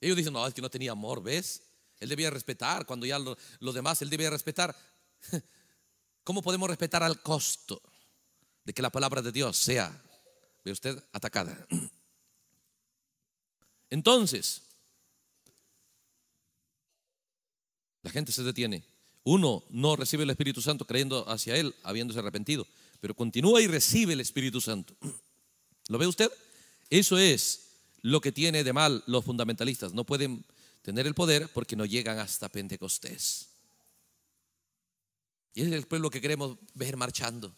Ellos dicen, no, es que no tenía amor, ¿ves? Él debía respetar, cuando ya los demás, él debía respetar. ¿Cómo podemos respetar al costo de que la palabra de Dios sea, ve usted, atacada? Entonces, la gente se detiene. Uno no recibe el Espíritu Santo creyendo hacia Él, habiéndose arrepentido, pero continúa y recibe el Espíritu Santo. ¿Lo ve usted? Eso es lo que tiene de mal los fundamentalistas. No pueden tener el poder porque no llegan hasta Pentecostés. Y es el pueblo que queremos ver marchando.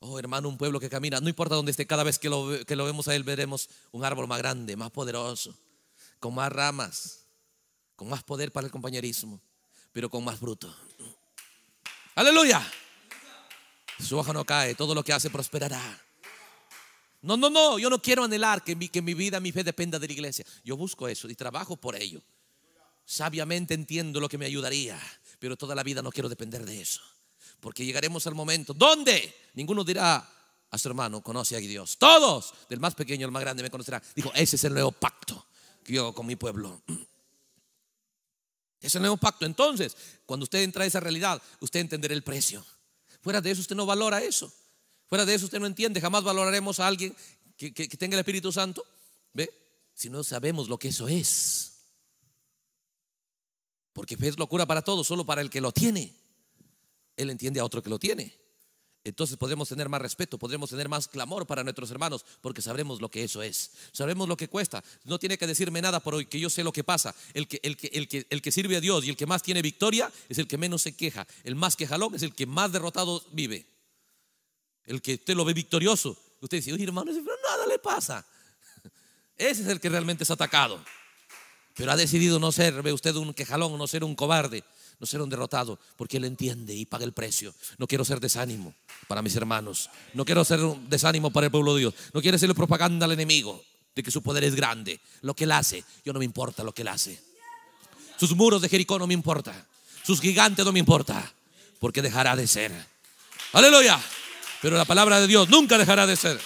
Oh, hermano, un pueblo que camina. No importa dónde esté, cada vez que lo, vemos a él veremos un árbol más grande, más poderoso, con más ramas, con más poder para el compañerismo, pero con más fruto. Aleluya. Su hoja no cae, todo lo que hace prosperará. No, no, no, yo no quiero anhelar que que mi vida, mi fe dependa de la iglesia. Yo busco eso y trabajo por ello. Sabiamente entiendo lo que me ayudaría, pero toda la vida no quiero depender de eso porque llegaremos al momento donde ninguno dirá a su hermano, conoce a Dios. Todos, del más pequeño al más grande, me conocerán. Dijo, ese es el nuevo pacto que yo hago con mi pueblo. Es el nuevo pacto. Entonces, cuando usted entra a esa realidad, usted entenderá el precio. Fuera de eso, usted no valora eso. Fuera de eso, usted no entiende. Jamás valoraremos a alguien que, tenga el Espíritu Santo. ¿Ve? Si no sabemos lo que eso es. Porque es locura para todos, solo para el que lo tiene. Él entiende a otro que lo tiene. Entonces podremos tener más respeto, podremos tener más clamor para nuestros hermanos, porque sabremos lo que eso es, sabemos lo que cuesta. No tiene que decirme nada por hoy, que yo sé lo que pasa. El que, el, que, el, que, el que sirve a Dios y el que más tiene victoria es el que menos se queja. El más quejalón es el que más derrotado vive. El que usted lo ve victorioso, usted dice, oye hermano, pero nada le pasa. Ese es el que realmente es atacado. Pero ha decidido no ser, ve usted, un quejalón, no ser un cobarde no un derrotado porque Él entiende y paga el precio. No quiero ser desánimo para mis hermanos, no quiero ser desánimo para el pueblo de Dios, no quiero ser propaganda al enemigo de que su poder es grande. Lo que Él hace, yo no me importa lo que Él hace. Sus muros de Jericó no me importa, sus gigantes no me importa, porque dejará de ser. Aleluya. Pero la palabra de Dios nunca dejará de ser.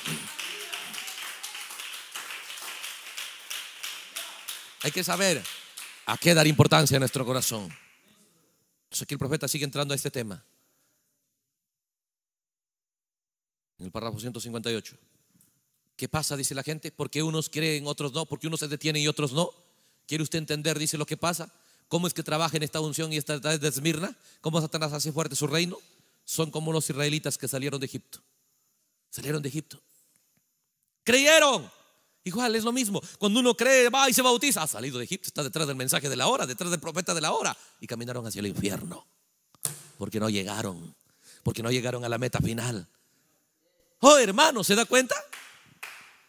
Hay que saber a qué dar importancia a nuestro corazón aquí el profeta sigue entrando a este tema. En el párrafo 158. ¿Qué pasa? Dice la gente. Porque unos creen, otros no. Porque unos se detienen y otros no. ¿Quiere usted entender? Dice lo que pasa. ¿Cómo es que trabaja en esta unción y esta de Esmirna? ¿Cómo Satanás hace fuerte su reino? Son como los israelitas que salieron de Egipto. Salieron de Egipto. Creyeron Igual es lo mismo. Cuando uno cree, va y se bautiza, ha salido de Egipto, está detrás del mensaje de la hora, detrás del profeta de la hora. Y caminaron hacia el infierno. Porque no llegaron. Porque no llegaron a la meta final. Oh, hermano, ¿se da cuenta?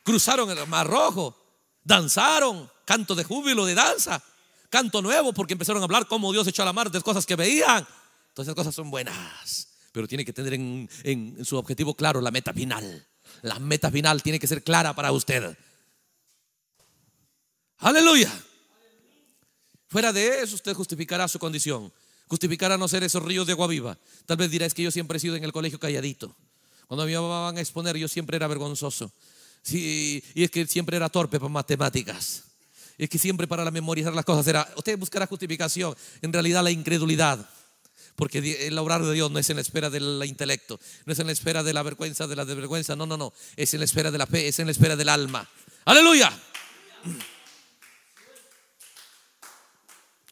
Cruzaron el mar rojo. Danzaron. Canto de júbilo, de danza. Canto nuevo, porque empezaron a hablar Como Dios echó a la mar de cosas que veían. Todas esas cosas son buenas. Pero tiene que tener en, en su objetivo claro la meta final. La meta final tiene que ser clara para usted. Aleluya. Fuera de eso, usted justificará su condición. Justificará no ser esos ríos de agua viva. Tal vez diráis que yo siempre he sido en el colegio calladito. Cuando mi mamá van a exponer, yo siempre era vergonzoso. Sí, y es que siempre era torpe para matemáticas. Y es que siempre para memorizar las cosas era, usted buscará justificación. En realidad la incredulidad. Porque el obrar de Dios no es en la espera del intelecto, no es en la espera de la vergüenza, de la desvergüenza, no, no, no. Es en la espera de la fe, es en la espera del alma. Aleluya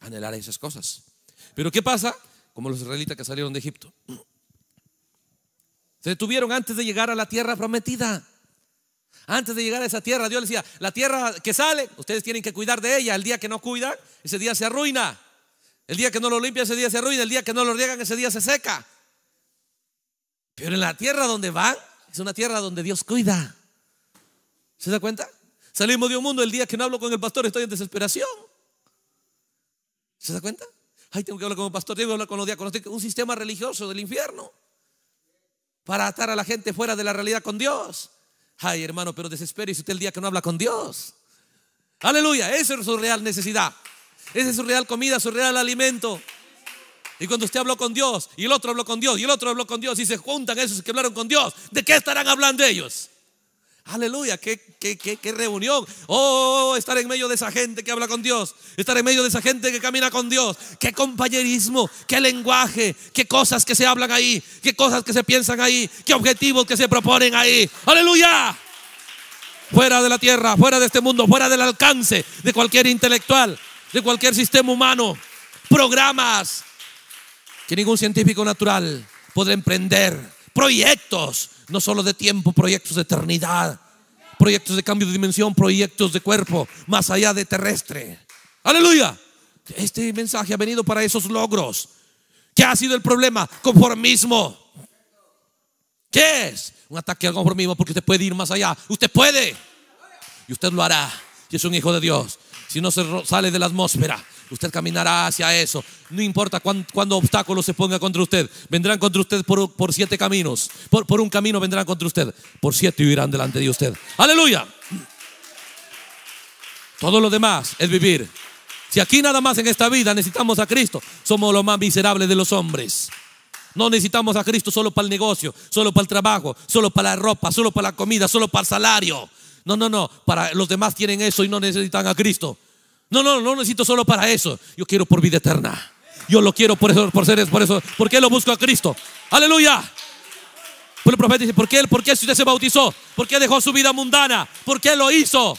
anhelar esas cosas. Pero ¿qué pasa? Como los israelitas que salieron de Egipto. Se detuvieron antes de llegar a la tierra prometida. Antes de llegar a esa tierra, Dios les decía, la tierra que sale, ustedes tienen que cuidar de ella. El día que no cuidan, ese día se arruina. El día que no lo limpia, ese día se arruina. El día que no lo riegan, ese día se seca. Pero en la tierra donde van, es una tierra donde Dios cuida. ¿Se da cuenta? Salimos de un mundo el día que no hablo con el pastor, estoy en desesperación. ¿Se da cuenta? Ay, tengo que hablar con el pastor, tengo que hablar con los diáconos. Un sistema religioso del infierno para atar a la gente fuera de la realidad con Dios. Ay, hermano, pero y si usted el día que no habla con Dios. Aleluya, esa es su real necesidad. Esa es su real comida, su real alimento. Y cuando usted habló con Dios, y el otro habló con Dios, y el otro habló con Dios, y se juntan esos que hablaron con Dios, ¿de qué estarán hablando ellos? Aleluya, ¿Qué qué, reunión. Oh, estar en medio de esa gente que habla con Dios. Estar en medio de esa gente que camina con Dios. Qué compañerismo, qué lenguaje, qué cosas que se hablan ahí, qué cosas que se piensan ahí, qué objetivos que se proponen ahí. Aleluya. Fuera de la tierra, fuera de este mundo, fuera del alcance de cualquier intelectual, de cualquier sistema humano. Programas que ningún científico natural podrá emprender. Proyectos no solo de tiempo, proyectos de eternidad, proyectos de cambio de dimensión, proyectos de cuerpo, más allá de terrestre. Aleluya. Este mensaje ha venido para esos logros. ¿Qué ha sido el problema? Conformismo. ¿Qué es? Un ataque al conformismo porque usted puede ir más allá. Usted puede. Y usted lo hará. si es un hijo de Dios. Si no se sale de la atmósfera, Usted caminará hacia eso. No importa cuándo obstáculos se ponga contra usted. Vendrán contra usted por, siete caminos. Por, un camino vendrán contra usted. Por siete irán delante de usted. Aleluya. Todo lo demás es vivir. Si aquí nada más en esta vida necesitamos a Cristo, somos los más miserables de los hombres. No necesitamos a Cristo solo para el negocio, solo para el trabajo, solo para la ropa, solo para la comida, solo para el salario. No, no, no. Para los demás tienen eso y no necesitan a Cristo. No, no, no necesito solo para eso. Yo quiero por vida eterna. Yo lo quiero por eso, por ser por eso. ¿Por qué lo busco a Cristo? Aleluya. Pero el profeta dice, ¿por qué? ¿Por qué usted se bautizó? ¿Por qué dejó su vida mundana? ¿Por qué lo hizo?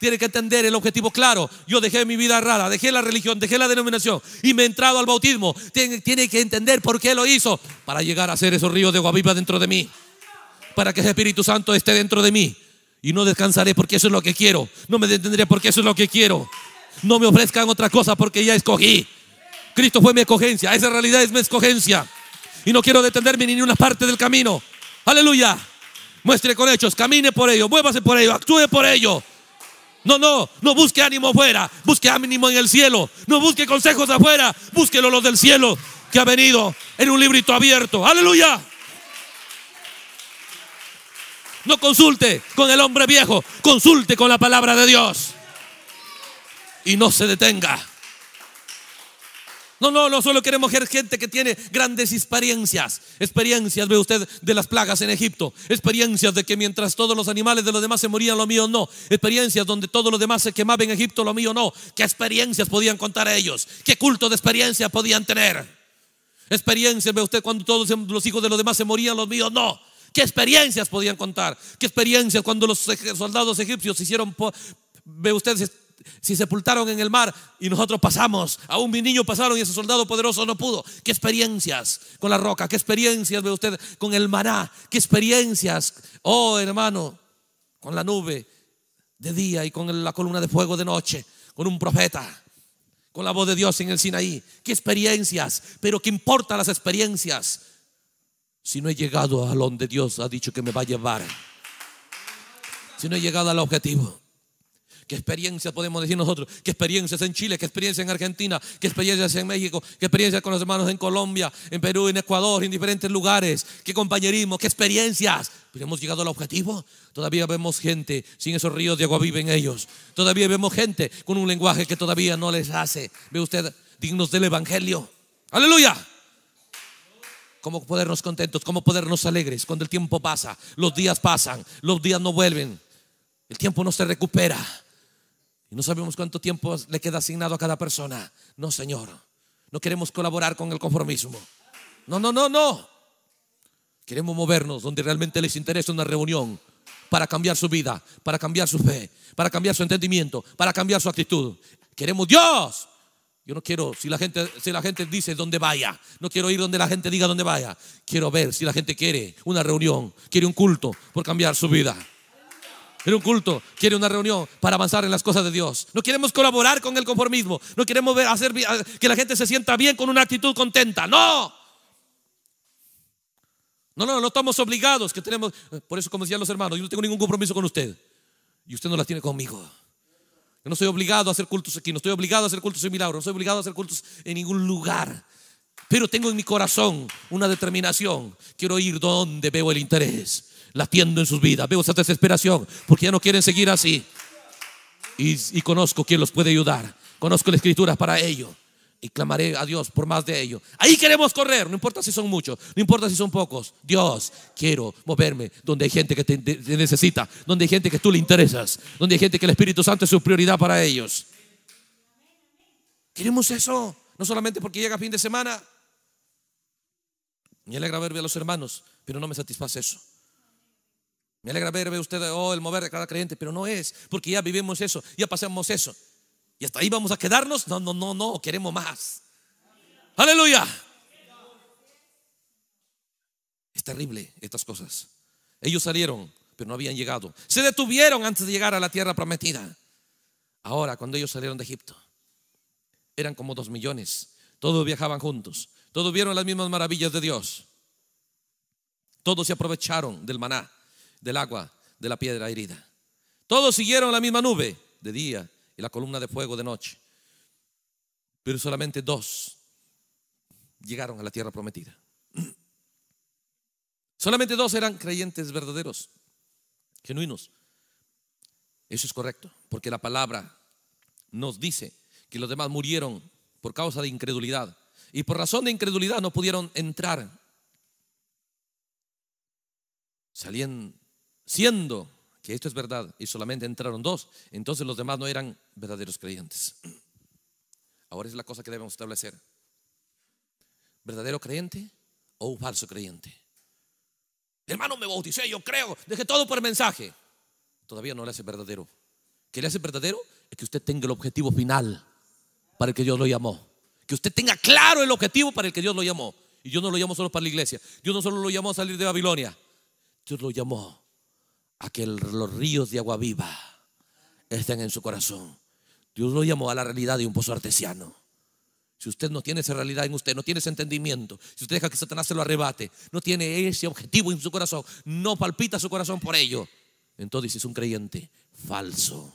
Tiene que entender el objetivo claro. Yo dejé mi vida rara, dejé la religión, dejé la denominación y me he entrado al bautismo. Tiene, que entender por qué lo hizo para llegar a ser esos ríos de agua dentro de mí. Para que ese Espíritu Santo esté dentro de mí. Y no descansaré porque eso es lo que quiero. No me detendré porque eso es lo que quiero. No me ofrezcan otra cosa porque ya escogí. Cristo fue mi escogencia. Esa realidad es mi escogencia. Y no quiero detenerme ni en ninguna parte del camino. Aleluya. Muestre con hechos, camine por ello, muévase por ello, actúe por ello. No, no, no busque ánimo afuera, busque ánimo en el cielo. No busque consejos afuera, búsquelo los del cielo que ha venido en un librito abierto. Aleluya. No consulte con el hombre viejo, consulte con la palabra de Dios y no se detenga. No, no, no solo queremos gente que tiene grandes experiencias. Experiencias, ve usted, de las plagas en Egipto. Experiencias de que mientras todos los animales de los demás se morían, lo mío no. Experiencias donde todos los demás se quemaban en Egipto, lo mío no. ¿Qué experiencias podían contar a ellos? ¿Qué culto de experiencia podían tener? Experiencias, ve usted, cuando todos em, los hijos de los demás se morían, los míos no. ¿Qué experiencias podían contar? ¿Qué experiencias cuando los soldados egipcios hicieron, ve usted, si sepultaron en el mar y nosotros pasamos, aún mi niño pasaron y ese soldado poderoso no pudo. ¿Qué experiencias con la roca? ¿Qué experiencias ve usted con el maná? ¿Qué experiencias, oh hermano, con la nube de día y con la columna de fuego de noche, con un profeta? Con la voz de Dios en el Sinaí. ¿Qué experiencias? Pero ¿qué importa las experiencias? Si no he llegado a donde Dios ha dicho que me va a llevar. Si no he llegado al objetivo. ¿Qué experiencias podemos decir nosotros? ¿Qué experiencias en Chile? ¿Qué experiencias en Argentina? ¿Qué experiencias en México? ¿Qué experiencias con los hermanos en Colombia, en Perú, en Ecuador, en diferentes lugares? ¿Qué compañerismo? ¿Qué experiencias? Pero hemos llegado al objetivo. Todavía vemos gente sin esos ríos de agua viven ellos. Todavía vemos gente con un lenguaje que todavía no les hace. Ve usted, dignos del Evangelio. Aleluya. ¿Cómo podernos contentos? ¿Cómo podernos alegres? Cuando el tiempo pasa, los días pasan, los días no vuelven, el tiempo no se recupera. Y no sabemos cuánto tiempo le queda asignado a cada persona. No, Señor. No queremos colaborar con el conformismo. No, no, no, no. Queremos movernos donde realmente les interesa una reunión para cambiar su vida, para cambiar su fe, para cambiar su entendimiento, para cambiar su actitud. Queremos Dios. Yo no quiero, si la gente, si la gente dice dónde vaya, no quiero ir donde la gente diga dónde vaya. Quiero ver si la gente quiere una reunión, quiere un culto por cambiar su vida. Quiere un culto, quiere una reunión para avanzar en las cosas de Dios. No queremos colaborar con el conformismo. No queremos hacer ah, que la gente se sienta bien con una actitud contenta. No. No, no, no estamos obligados que tenemos. Eh, por eso, como decían los hermanos, yo no tengo ningún compromiso con usted. Y usted no la tiene conmigo. Yo no soy obligado a hacer cultos aquí, no estoy obligado a hacer cultos en milagro, no estoy obligado a hacer cultos en ningún lugar. Pero tengo en mi corazón una determinación. Quiero ir donde veo el interés latiendo en sus vidas. Veo esa desesperación porque ya no quieren seguir así. Y, conozco quién los puede ayudar. Conozco la escritura para ello. Y clamaré a Dios por más de ellos. Ahí queremos correr, no importa si son muchos, no importa si son pocos. Dios, quiero moverme donde hay gente que necesita, donde hay gente que tú le interesas, donde hay gente que el Espíritu Santo es su prioridad para ellos. Queremos eso, no solamente porque llega fin de semana. Me alegra ver a los hermanos, pero no me satisface eso. Me alegra ver, usted, oh, el mover de cada creyente, pero no es, porque ya vivimos eso, ya pasamos eso. ¿Y hasta ahí vamos a quedarnos? No, no, no, no, queremos más. Aleluya. Es terrible estas cosas. Ellos salieron, pero no habían llegado. Se detuvieron antes de llegar a la tierra prometida. Ahora, cuando ellos salieron de Egipto, eran como dos millones. Todos viajaban juntos. Todos vieron las mismas maravillas de Dios. Todos se aprovecharon del maná del agua de la piedra herida. Todos siguieron la misma nube de día y la columna de fuego de noche. Pero solamente dos llegaron a la tierra prometida. Solamente dos eran creyentes verdaderos, genuinos. Eso es correcto, porque la palabra nos dice que los demás murieron por causa de incredulidad. Y por razón de incredulidad no pudieron entrar. Salían siendo que esto es verdad y solamente entraron dos, entonces los demás no eran verdaderos creyentes. Ahora es la cosa que debemos establecer. ¿Verdadero creyente o falso creyente? Hermano, me bauticé, yo creo, dejé todo por mensaje. Todavía no le hace verdadero. ¿Qué le hace verdadero? Es que usted tenga el objetivo final para el que Dios lo llamó. Que usted tenga claro el objetivo para el que Dios lo llamó. Y yo no lo llamo solo para la iglesia. Yo no solo lo llamó a salir de Babilonia. Dios lo llamó a que los ríos de agua viva estén en su corazón. Dios lo llamó a la realidad de un pozo artesiano. Si usted no tiene esa realidad en usted, no tiene ese entendimiento, si usted deja que Satanás se lo arrebate, no tiene ese objetivo en su corazón, no palpita su corazón por ello, entonces es un creyente falso,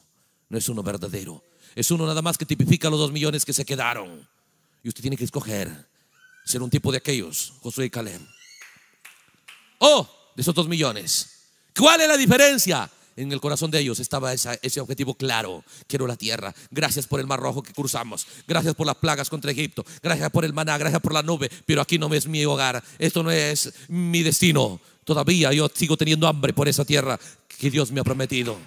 no es uno verdadero. Es uno nada más que tipifica los dos millones que se quedaron. Y usted tiene que escoger ser un tipo de aquellos, Josué y Caleb. O oh, de esos dos millones, ¿Cuál es la diferencia? En el corazón de ellos estaba esa, ese objetivo claro. Quiero la tierra. Gracias por el mar rojo que cruzamos. Gracias por las plagas contra Egipto. Gracias por el maná. Gracias por la nube. Pero aquí no es mi hogar. Esto no es mi destino. Todavía yo sigo teniendo hambre por esa tierra que Dios me ha prometido.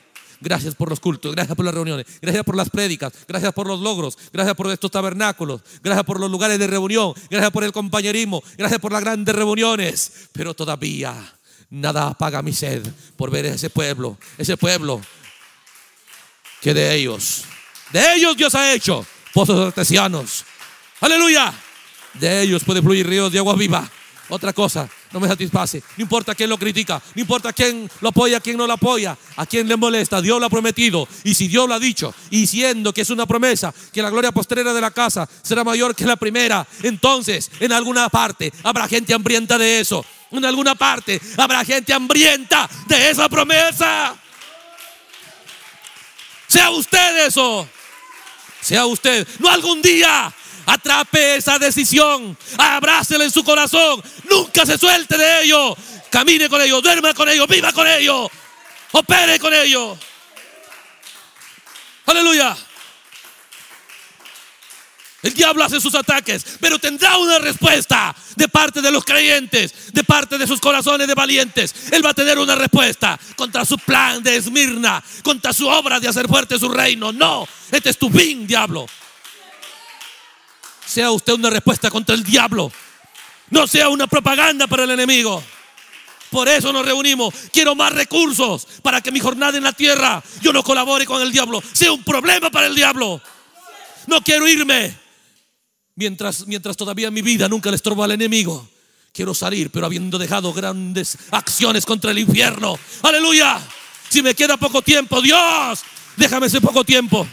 Gracias por los cultos, gracias por las reuniones, gracias por las prédicas, gracias por los logros, gracias por estos tabernáculos, gracias por los lugares de reunión, gracias por el compañerismo, gracias por las grandes reuniones. Pero todavía Nada apaga mi sed por ver ese pueblo, ese pueblo que de ellos, de ellos Dios ha hecho pozos artesianos. Aleluya. De ellos puede fluir ríos de agua viva. Otra cosa, no me satisface. No importa quién lo critica, no importa quién lo apoya, quién no lo apoya, a quién le molesta. Dios lo ha prometido. Y si Dios lo ha dicho, y siendo que es una promesa, que la gloria postrera de la casa será mayor que la primera, entonces en alguna parte habrá gente hambrienta de eso. En alguna parte habrá gente hambrienta de esa promesa. Sea usted eso. Sea usted. No algún día. Atrape esa decisión. Abrácela en su corazón. Nunca se suelte de ello. Camine con ello, duerma con ello, viva con ello. Opere con ello. Aleluya. El diablo hace sus ataques, pero tendrá una respuesta de parte de los creyentes, de parte de sus corazones de valientes. Él va a tener una respuesta contra su plan de Esmirna, contra su obra de hacer fuerte su reino. No, este es tu fin, diablo sea usted una respuesta contra el diablo. No sea una propaganda para el enemigo. Por eso nos reunimos. Quiero más recursos para que mi jornada en la tierra yo no colabore con el diablo. Sea un problema para el diablo. No quiero irme. Mientras, mientras todavía mi vida nunca le estorba al enemigo. Quiero salir, pero habiendo dejado grandes acciones contra el infierno. Aleluya. Si me queda poco tiempo, Dios, déjame ese poco tiempo.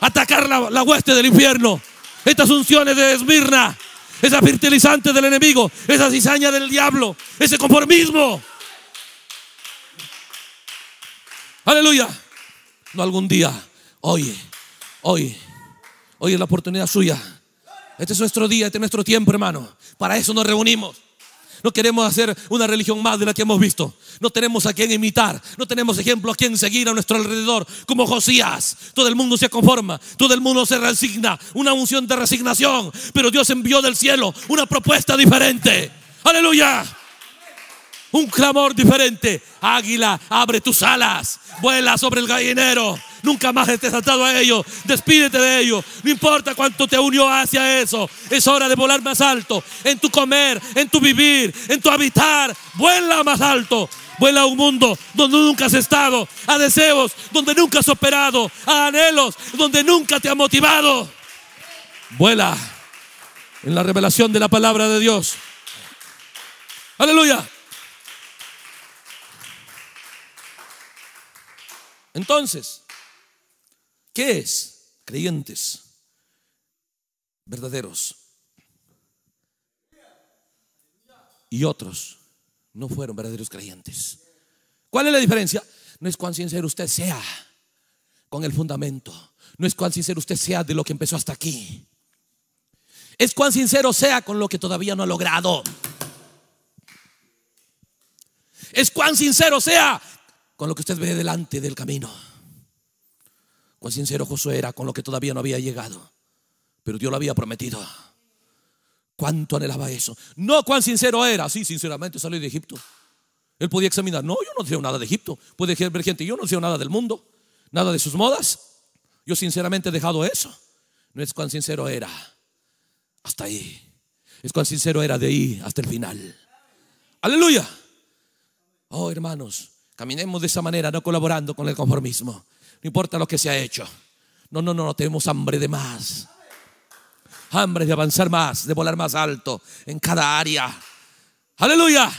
Atacar la hueste del infierno. Estas unciones de Esmirna, esa fertilizante del enemigo, esa cizaña del diablo, ese conformismo. Aleluya. No algún día, hoy, hoy, hoy es la oportunidad suya. Este es nuestro día, este es nuestro tiempo, hermano. Para eso nos reunimos. No queremos hacer una religión más de la que hemos visto. No tenemos a quien imitar. No tenemos ejemplo a quien seguir a nuestro alrededor. Como Josías, todo el mundo se conforma. Todo el mundo se resigna. Una unción de resignación. Pero Dios envió del cielo una propuesta diferente. Aleluya. Un clamor diferente. Águila, abre tus alas. Vuela sobre el gallinero. Nunca más estés atado a ellos. Despídete de ellos. No importa cuánto te unió hacia eso. Es hora de volar más alto. En tu comer, en tu vivir, en tu habitar. Vuela más alto. Vuela a un mundo donde nunca has estado, a deseos donde nunca has operado, a anhelos donde nunca te ha motivado. Vuela en la revelación de la palabra de Dios. Aleluya. Entonces, ¿Qué es? Creyentes verdaderos. Y otros no fueron verdaderos creyentes. ¿Cuál es la diferencia? No es cuán sincero usted sea con el fundamento. No es cuán sincero usted sea de lo que empezó hasta aquí. Es cuán sincero sea con lo que todavía no ha logrado. Es cuán sincero sea con lo que usted ve delante del camino. Cuán sincero Josué era con lo que todavía no había llegado. Pero Dios lo había prometido. ¿Cuánto anhelaba eso? No cuán sincero era. Sí, sinceramente salió de Egipto. Él podía examinar. No, yo no sé nada de Egipto. Puede ver gente. Yo no sé nada del mundo. Nada de sus modas. Yo sinceramente he dejado eso. No es cuán sincero era. Hasta ahí. Es cuán sincero era de ahí hasta el final. Aleluya. Oh, hermanos. Caminemos de esa manera, no colaborando con el conformismo. No importa lo que se ha hecho. No, no, no, no tenemos hambre de más. Hambre de avanzar más, de volar más alto en cada área. Aleluya.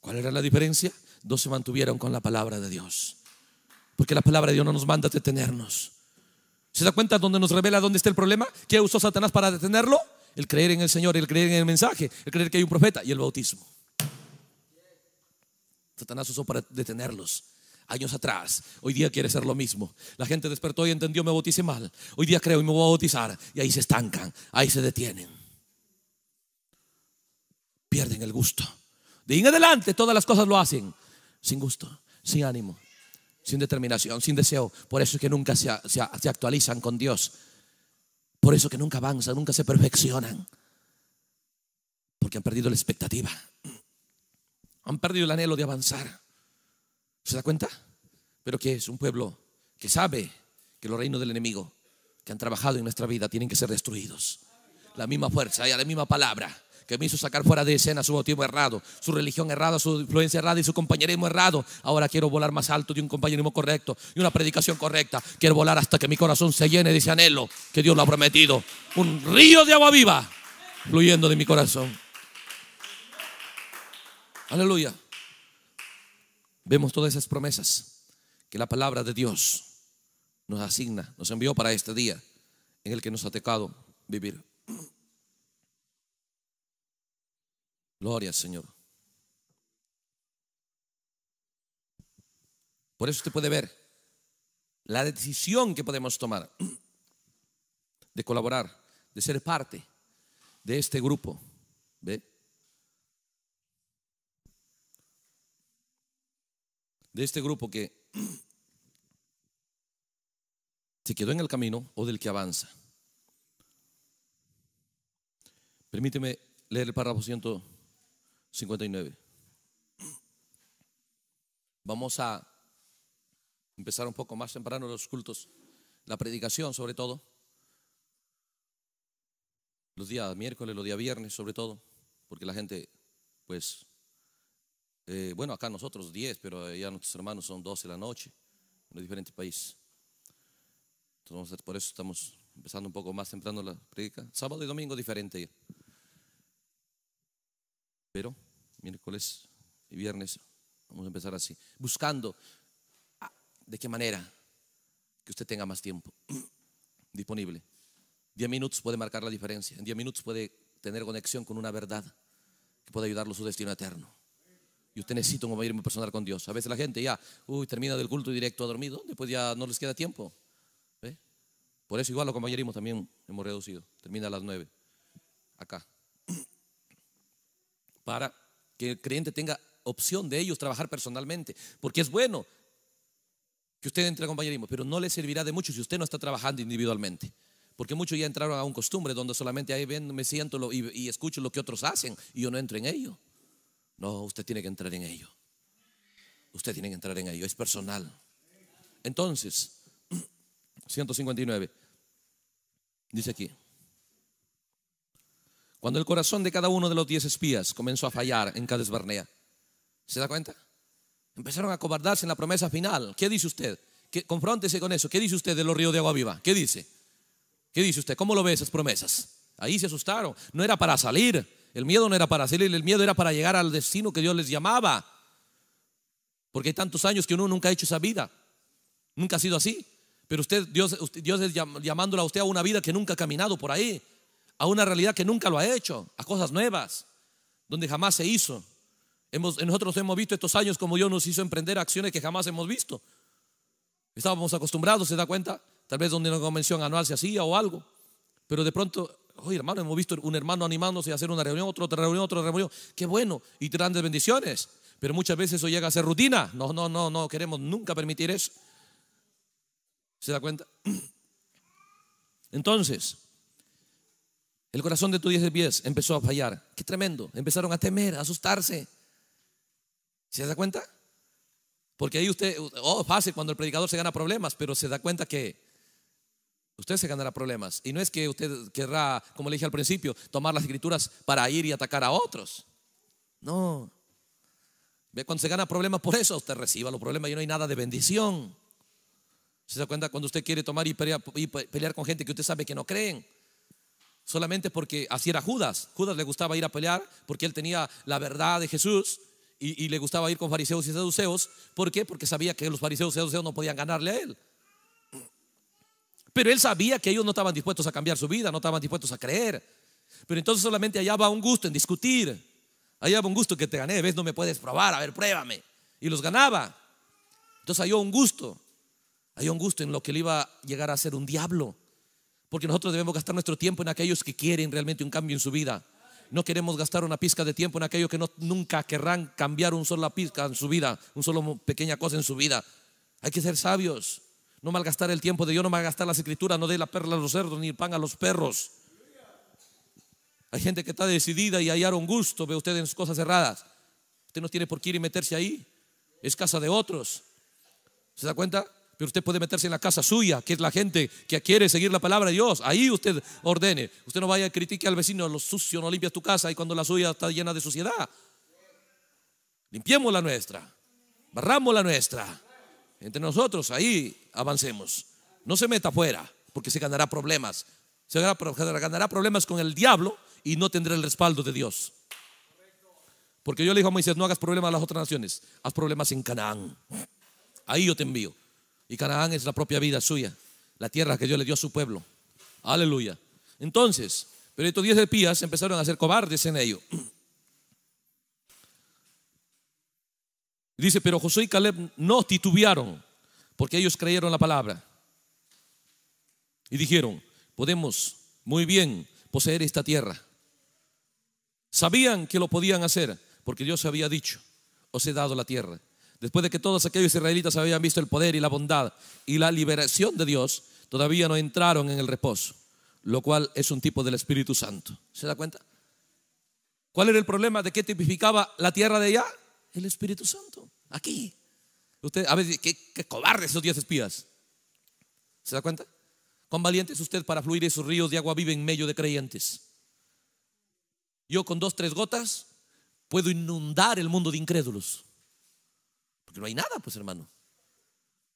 ¿Cuál era la diferencia? Dos se mantuvieron con la palabra de Dios. Porque la palabra de Dios no nos manda a detenernos. ¿Se da cuenta donde nos revela dónde está el problema? ¿Qué usó Satanás para detenerlo? El creer en el Señor, el creer en el mensaje, el creer que hay un profeta y el bautismo. Satanás usó para detenerlos años atrás. Hoy día quiere ser lo mismo. La gente despertó y entendió, me bauticé mal. Hoy día creo y me voy a bautizar. Y ahí se estancan, ahí se detienen. Pierden el gusto. De ahí en adelante todas las cosas lo hacen sin gusto, sin ánimo, sin determinación, sin deseo. Por eso es que nunca se, actualizan con Dios. Por eso que nunca avanzan, nunca se perfeccionan. Porque han perdido la expectativa. Han perdido el anhelo de avanzar. ¿Se da cuenta? Pero que es un pueblo que sabe que los reinos del enemigo que han trabajado en nuestra vida tienen que ser destruidos. La misma fuerza, la misma palabra que me hizo sacar fuera de escena su motivo errado, su religión errada, su influencia errada y su compañerismo errado. Ahora quiero volar más alto de un compañerismo correcto y una predicación correcta. Quiero volar hasta que mi corazón se llene de ese anhelo que Dios lo ha prometido. Un río de agua viva fluyendo de mi corazón. Aleluya. Vemos todas esas promesas que la palabra de Dios nos asigna, nos envió para este día en el que nos ha tocado vivir. Gloria al Señor. Por eso usted puede ver la decisión que podemos tomar de colaborar, de ser parte de este grupo. ¿Ve? de este grupo que se quedó en el camino o del que avanza. Permíteme leer el párrafo 159. Vamos a empezar un poco más temprano los cultos, la predicación sobre todo, los días miércoles, los días viernes sobre todo, porque la gente pues eh, bueno, acá nosotros 10, pero ya nuestros hermanos son 12 de la noche, en los diferentes países. Entonces, por eso estamos empezando un poco más temprano la predica. Sábado y domingo diferente. Pero miércoles y viernes vamos a empezar así. Buscando de qué manera que usted tenga más tiempo disponible. 10 minutos puede marcar la diferencia. En 10 minutos puede tener conexión con una verdad que puede ayudarlo a su destino eterno. Y usted necesita un compañerismo personal con Dios. A veces la gente ya, uy, termina del culto y directo a dormir. después ya no les queda tiempo. Por eso igual los compañerismos también hemos reducido. Termina a las 9. Acá. Para que el creyente tenga opción de ellos trabajar personalmente. Porque es bueno que usted entre a compañerismo, pero no le servirá de mucho si usted no está trabajando individualmente. Porque muchos ya entraron a un costumbre donde solamente ahí ven, me siento y, y, escucho lo que otros hacen y yo no entro en ello. No, usted tiene que entrar en ello. Usted tiene que entrar en ello. Es personal. Entonces, 159. Dice aquí. Cuando el corazón de cada uno de los diez espías comenzó a fallar en Cades Barnea. ¿Se da cuenta? Empezaron a cobardarse en la promesa final. ¿Qué dice usted? ¿Qué, confróntese con eso. ¿Qué dice usted de los ríos de agua viva? ¿Qué dice? ¿Qué dice usted? ¿Cómo lo ve esas promesas? Ahí se asustaron. No era para salir. El miedo no era para salir, el miedo era para llegar al destino que Dios les llamaba. Porque hay tantos años que uno nunca ha hecho esa vida. Nunca ha sido así. Pero usted, Dios, Dios es llamándola a usted a una vida que nunca ha caminado por ahí, a una realidad que nunca lo ha hecho, a cosas nuevas, donde jamás se hizo. Hemos, nosotros hemos visto estos años como Dios nos hizo emprender acciones que jamás hemos visto. Estábamos acostumbrados, ¿se da cuenta? Tal vez donde una convención anual se hacía o algo. Pero de pronto Oye, hermano, hemos visto un hermano animándose a hacer una reunión, otro, otra reunión, otra reunión. Qué bueno. Y grandes bendiciones. Pero muchas veces eso llega a ser rutina. No, no, no, no queremos nunca permitir eso. ¿Se da cuenta? Entonces, el corazón de tu diez pies empezó a fallar. Qué tremendo. Empezaron a temer, a asustarse. ¿Se da cuenta? Porque ahí usted, oh, fácil cuando el predicador se gana problemas, pero se da cuenta que Usted se ganará problemas. Y no es que usted querrá, como le dije al principio, tomar las escrituras para ir y atacar a otros. No. Ve, cuando se gana problemas por eso, usted reciba los problemas y no hay nada de bendición. ¿Se da cuenta cuando usted quiere tomar y pelear, pelear con gente que usted sabe que no creen? Solamente porque así era Judas. Judas le gustaba ir a pelear porque él tenía la verdad de Jesús y, y le gustaba ir con fariseos y saduceos. ¿Por qué? Porque sabía que los fariseos y saduceos no podían ganarle a él. Pero él sabía que ellos no estaban dispuestos a cambiar su vida, no estaban dispuestos a creer. Pero entonces solamente hallaba un gusto en discutir. Hallaba un gusto que te gané, ves, no me puedes probar, a ver, pruébame. Y los ganaba. Entonces halló un gusto. Halló un gusto en lo que le iba a llegar a ser un diablo. Porque nosotros debemos gastar nuestro tiempo en aquellos que quieren realmente un cambio en su vida. No queremos gastar una pizca de tiempo en aquellos que no, nunca querrán cambiar un sola pizca en su vida, un solo pequeña cosa en su vida. Hay que ser sabios. No malgastar el tiempo de Dios, no malgastar las escrituras, no dé la perla a los cerdos ni el pan a los perros. Hay gente que está decidida y hallaron gusto, ve usted en sus cosas cerradas. Usted no tiene por qué ir y meterse ahí. Es casa de otros. ¿Se da cuenta? Pero usted puede meterse en la casa suya, que es la gente que quiere seguir la palabra de Dios. Ahí usted ordene. Usted no vaya a criticar al vecino, lo sucio, no limpia tu casa y cuando la suya está llena de suciedad. Limpiemos la nuestra. Barramos la nuestra. Entre nosotros, ahí avancemos. No se meta afuera, porque se ganará problemas. Se ganará problemas con el diablo y no tendrá el respaldo de Dios. Porque yo le dije a Moisés, no hagas problemas a las otras naciones, haz problemas en Canaán. Ahí yo te envío. Y Canaán es la propia vida suya, la tierra que Dios le dio a su pueblo. Aleluya. Entonces, pero estos diez espías empezaron a ser cobardes en ello. Dice, pero Josué y Caleb no titubearon, porque ellos creyeron la palabra. Y dijeron, podemos muy bien poseer esta tierra. Sabían que lo podían hacer, porque Dios había dicho, os he dado la tierra. Después de que todos aquellos israelitas habían visto el poder y la bondad y la liberación de Dios, todavía no entraron en el reposo, lo cual es un tipo del Espíritu Santo. ¿Se da cuenta? ¿Cuál era el problema de qué tipificaba la tierra de allá? El Espíritu Santo, aquí. Usted, a veces, qué, cobarde cobardes esos diez espías. ¿Se da cuenta? Cuán valiente es usted para fluir esos ríos de agua viva en medio de creyentes. Yo con dos, tres gotas puedo inundar el mundo de incrédulos. Porque no hay nada, pues hermano.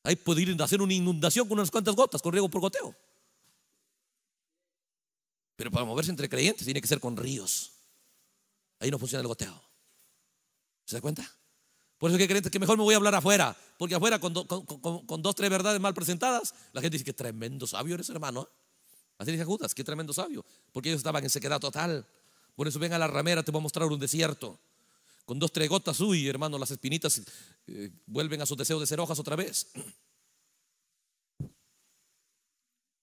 Ahí puedo ir a hacer una inundación con unas cuantas gotas, con riego por goteo. Pero para moverse entre creyentes tiene que ser con ríos. Ahí no funciona el goteo. ¿Se da cuenta? Por eso que creen que mejor me voy a hablar afuera, porque afuera con, con, dos, tres verdades mal presentadas, la gente dice que tremendo sabio eres hermano. ¿eh?". Así dice Judas, qué tremendo sabio, porque ellos estaban en sequedad total. Por eso ven a la ramera, te voy a mostrar un desierto. Con dos, tres gotas, uy, hermano, las espinitas eh, vuelven a su deseo de ser hojas otra vez.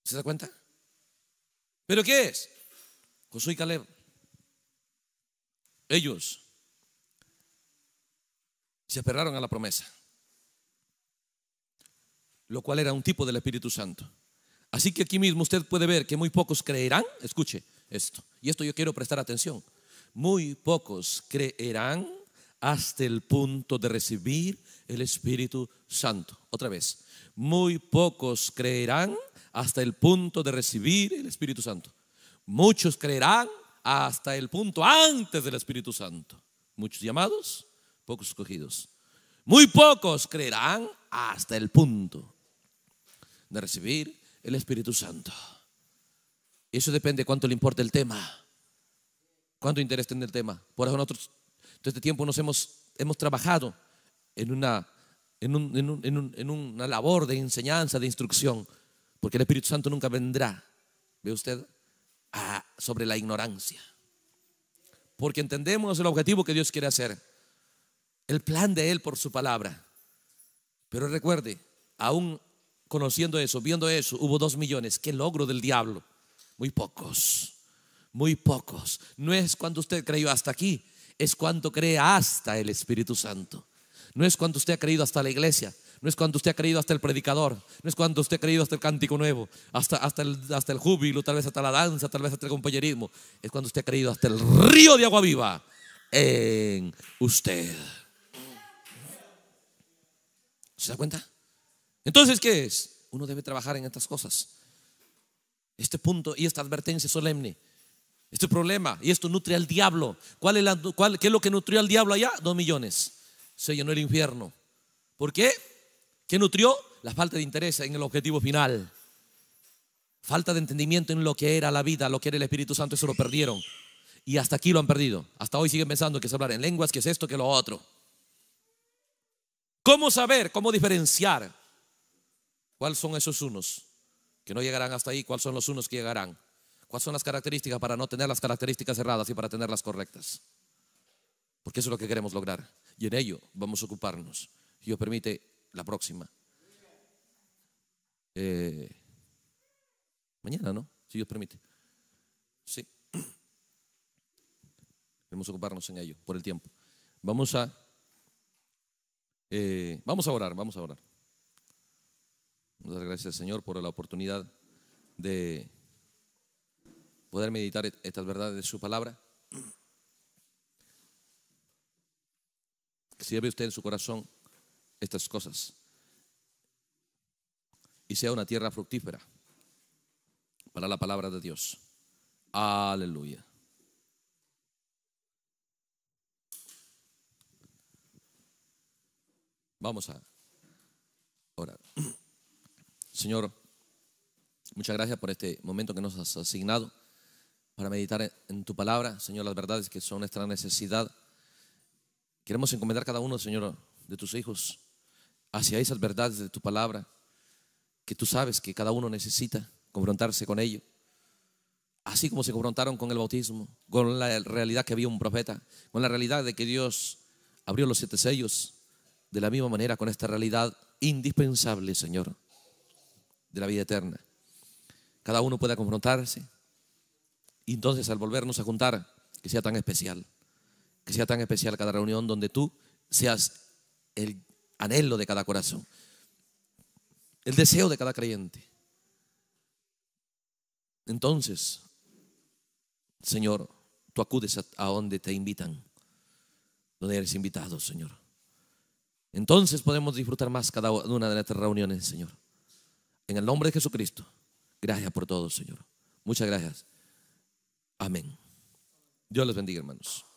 ¿Se da cuenta? ¿Pero qué es? Josué Caleb. Ellos se aferraron a la promesa, lo cual era un tipo del Espíritu Santo. Así que aquí mismo usted puede ver que muy pocos creerán, escuche esto, y esto yo quiero prestar atención, muy pocos creerán hasta el punto de recibir el Espíritu Santo. Otra vez, muy pocos creerán hasta el punto de recibir el Espíritu Santo. Muchos creerán hasta el punto antes del Espíritu Santo. Muchos llamados, pocos escogidos. Muy pocos creerán hasta el punto de recibir el Espíritu Santo. Eso depende de cuánto le importa el tema. Cuánto interés tiene el tema. Por eso nosotros, todo este tiempo nos hemos, hemos trabajado en una, una labor de enseñanza, de instrucción. Porque el Espíritu Santo nunca vendrá, ve usted, ah, sobre la ignorancia. Porque entendemos el objetivo que Dios quiere hacer el plan de Él por su palabra. Pero recuerde, aún conociendo eso, viendo eso, hubo dos millones. ¿Qué logro del diablo? Muy pocos, muy pocos. No es cuando usted creyó hasta aquí, es cuando cree hasta el Espíritu Santo. No es cuando usted ha creído hasta la iglesia, no es cuando usted ha creído hasta el predicador, no es cuando usted ha creído hasta el cántico nuevo, hasta, hasta, el, hasta el júbilo, tal vez hasta la danza, tal vez hasta el compañerismo. Es cuando usted ha creído hasta el río de agua viva en usted. ¿Se da cuenta? Entonces, ¿qué es? Uno debe trabajar en estas cosas. Este punto y esta advertencia solemne. Este problema y esto nutre al diablo. ¿Cuál es ¿Qué es lo que nutrió al diablo allá? Dos millones. Se llenó el infierno. ¿Por qué? ¿Qué nutrió? La falta de interés en el objetivo final. Falta de entendimiento en lo que era la vida, lo que era el Espíritu Santo, eso lo perdieron. Y hasta aquí lo han perdido. Hasta hoy siguen pensando que es hablar en lenguas, que es esto, que es lo otro. ¿Cómo saber? ¿Cómo diferenciar? ¿Cuáles son esos unos que no llegarán hasta ahí? ¿Cuáles son los unos que llegarán? ¿Cuáles son las características para no tener las características erradas y para tenerlas correctas? Porque eso es lo que queremos lograr. Y en ello vamos a ocuparnos. Dios permite la próxima. Eh, mañana, ¿no? Si Dios permite. Sí. Vamos a ocuparnos en ello por el tiempo. Vamos a eh, vamos a orar, vamos a orar. Muchas gracias, Señor, por la oportunidad de poder meditar estas verdades de su palabra. Que usted en su corazón estas cosas y sea una tierra fructífera para la palabra de Dios. Aleluya. Vamos a ahora, Señor, muchas gracias por este momento que nos has asignado para meditar en tu palabra. Señor, las verdades que son nuestra necesidad. Queremos encomendar cada uno, Señor, de tus hijos hacia esas verdades de tu palabra que tú sabes que cada uno necesita confrontarse con ello. Así como se confrontaron con el bautismo, con la realidad que había un profeta, con la realidad de que Dios abrió los siete sellos de la misma manera con esta realidad indispensable, Señor, de la vida eterna. Cada uno pueda confrontarse y entonces al volvernos a juntar, que sea tan especial, que sea tan especial cada reunión donde tú seas el anhelo de cada corazón, el deseo de cada creyente. Entonces, Señor, tú acudes a, donde te invitan, donde eres invitado, Señor. Entonces podemos disfrutar más cada una de nuestras reuniones, Señor. En el nombre de Jesucristo. Gracias por todo, Señor. Muchas gracias. Amén. Dios los bendiga, hermanos.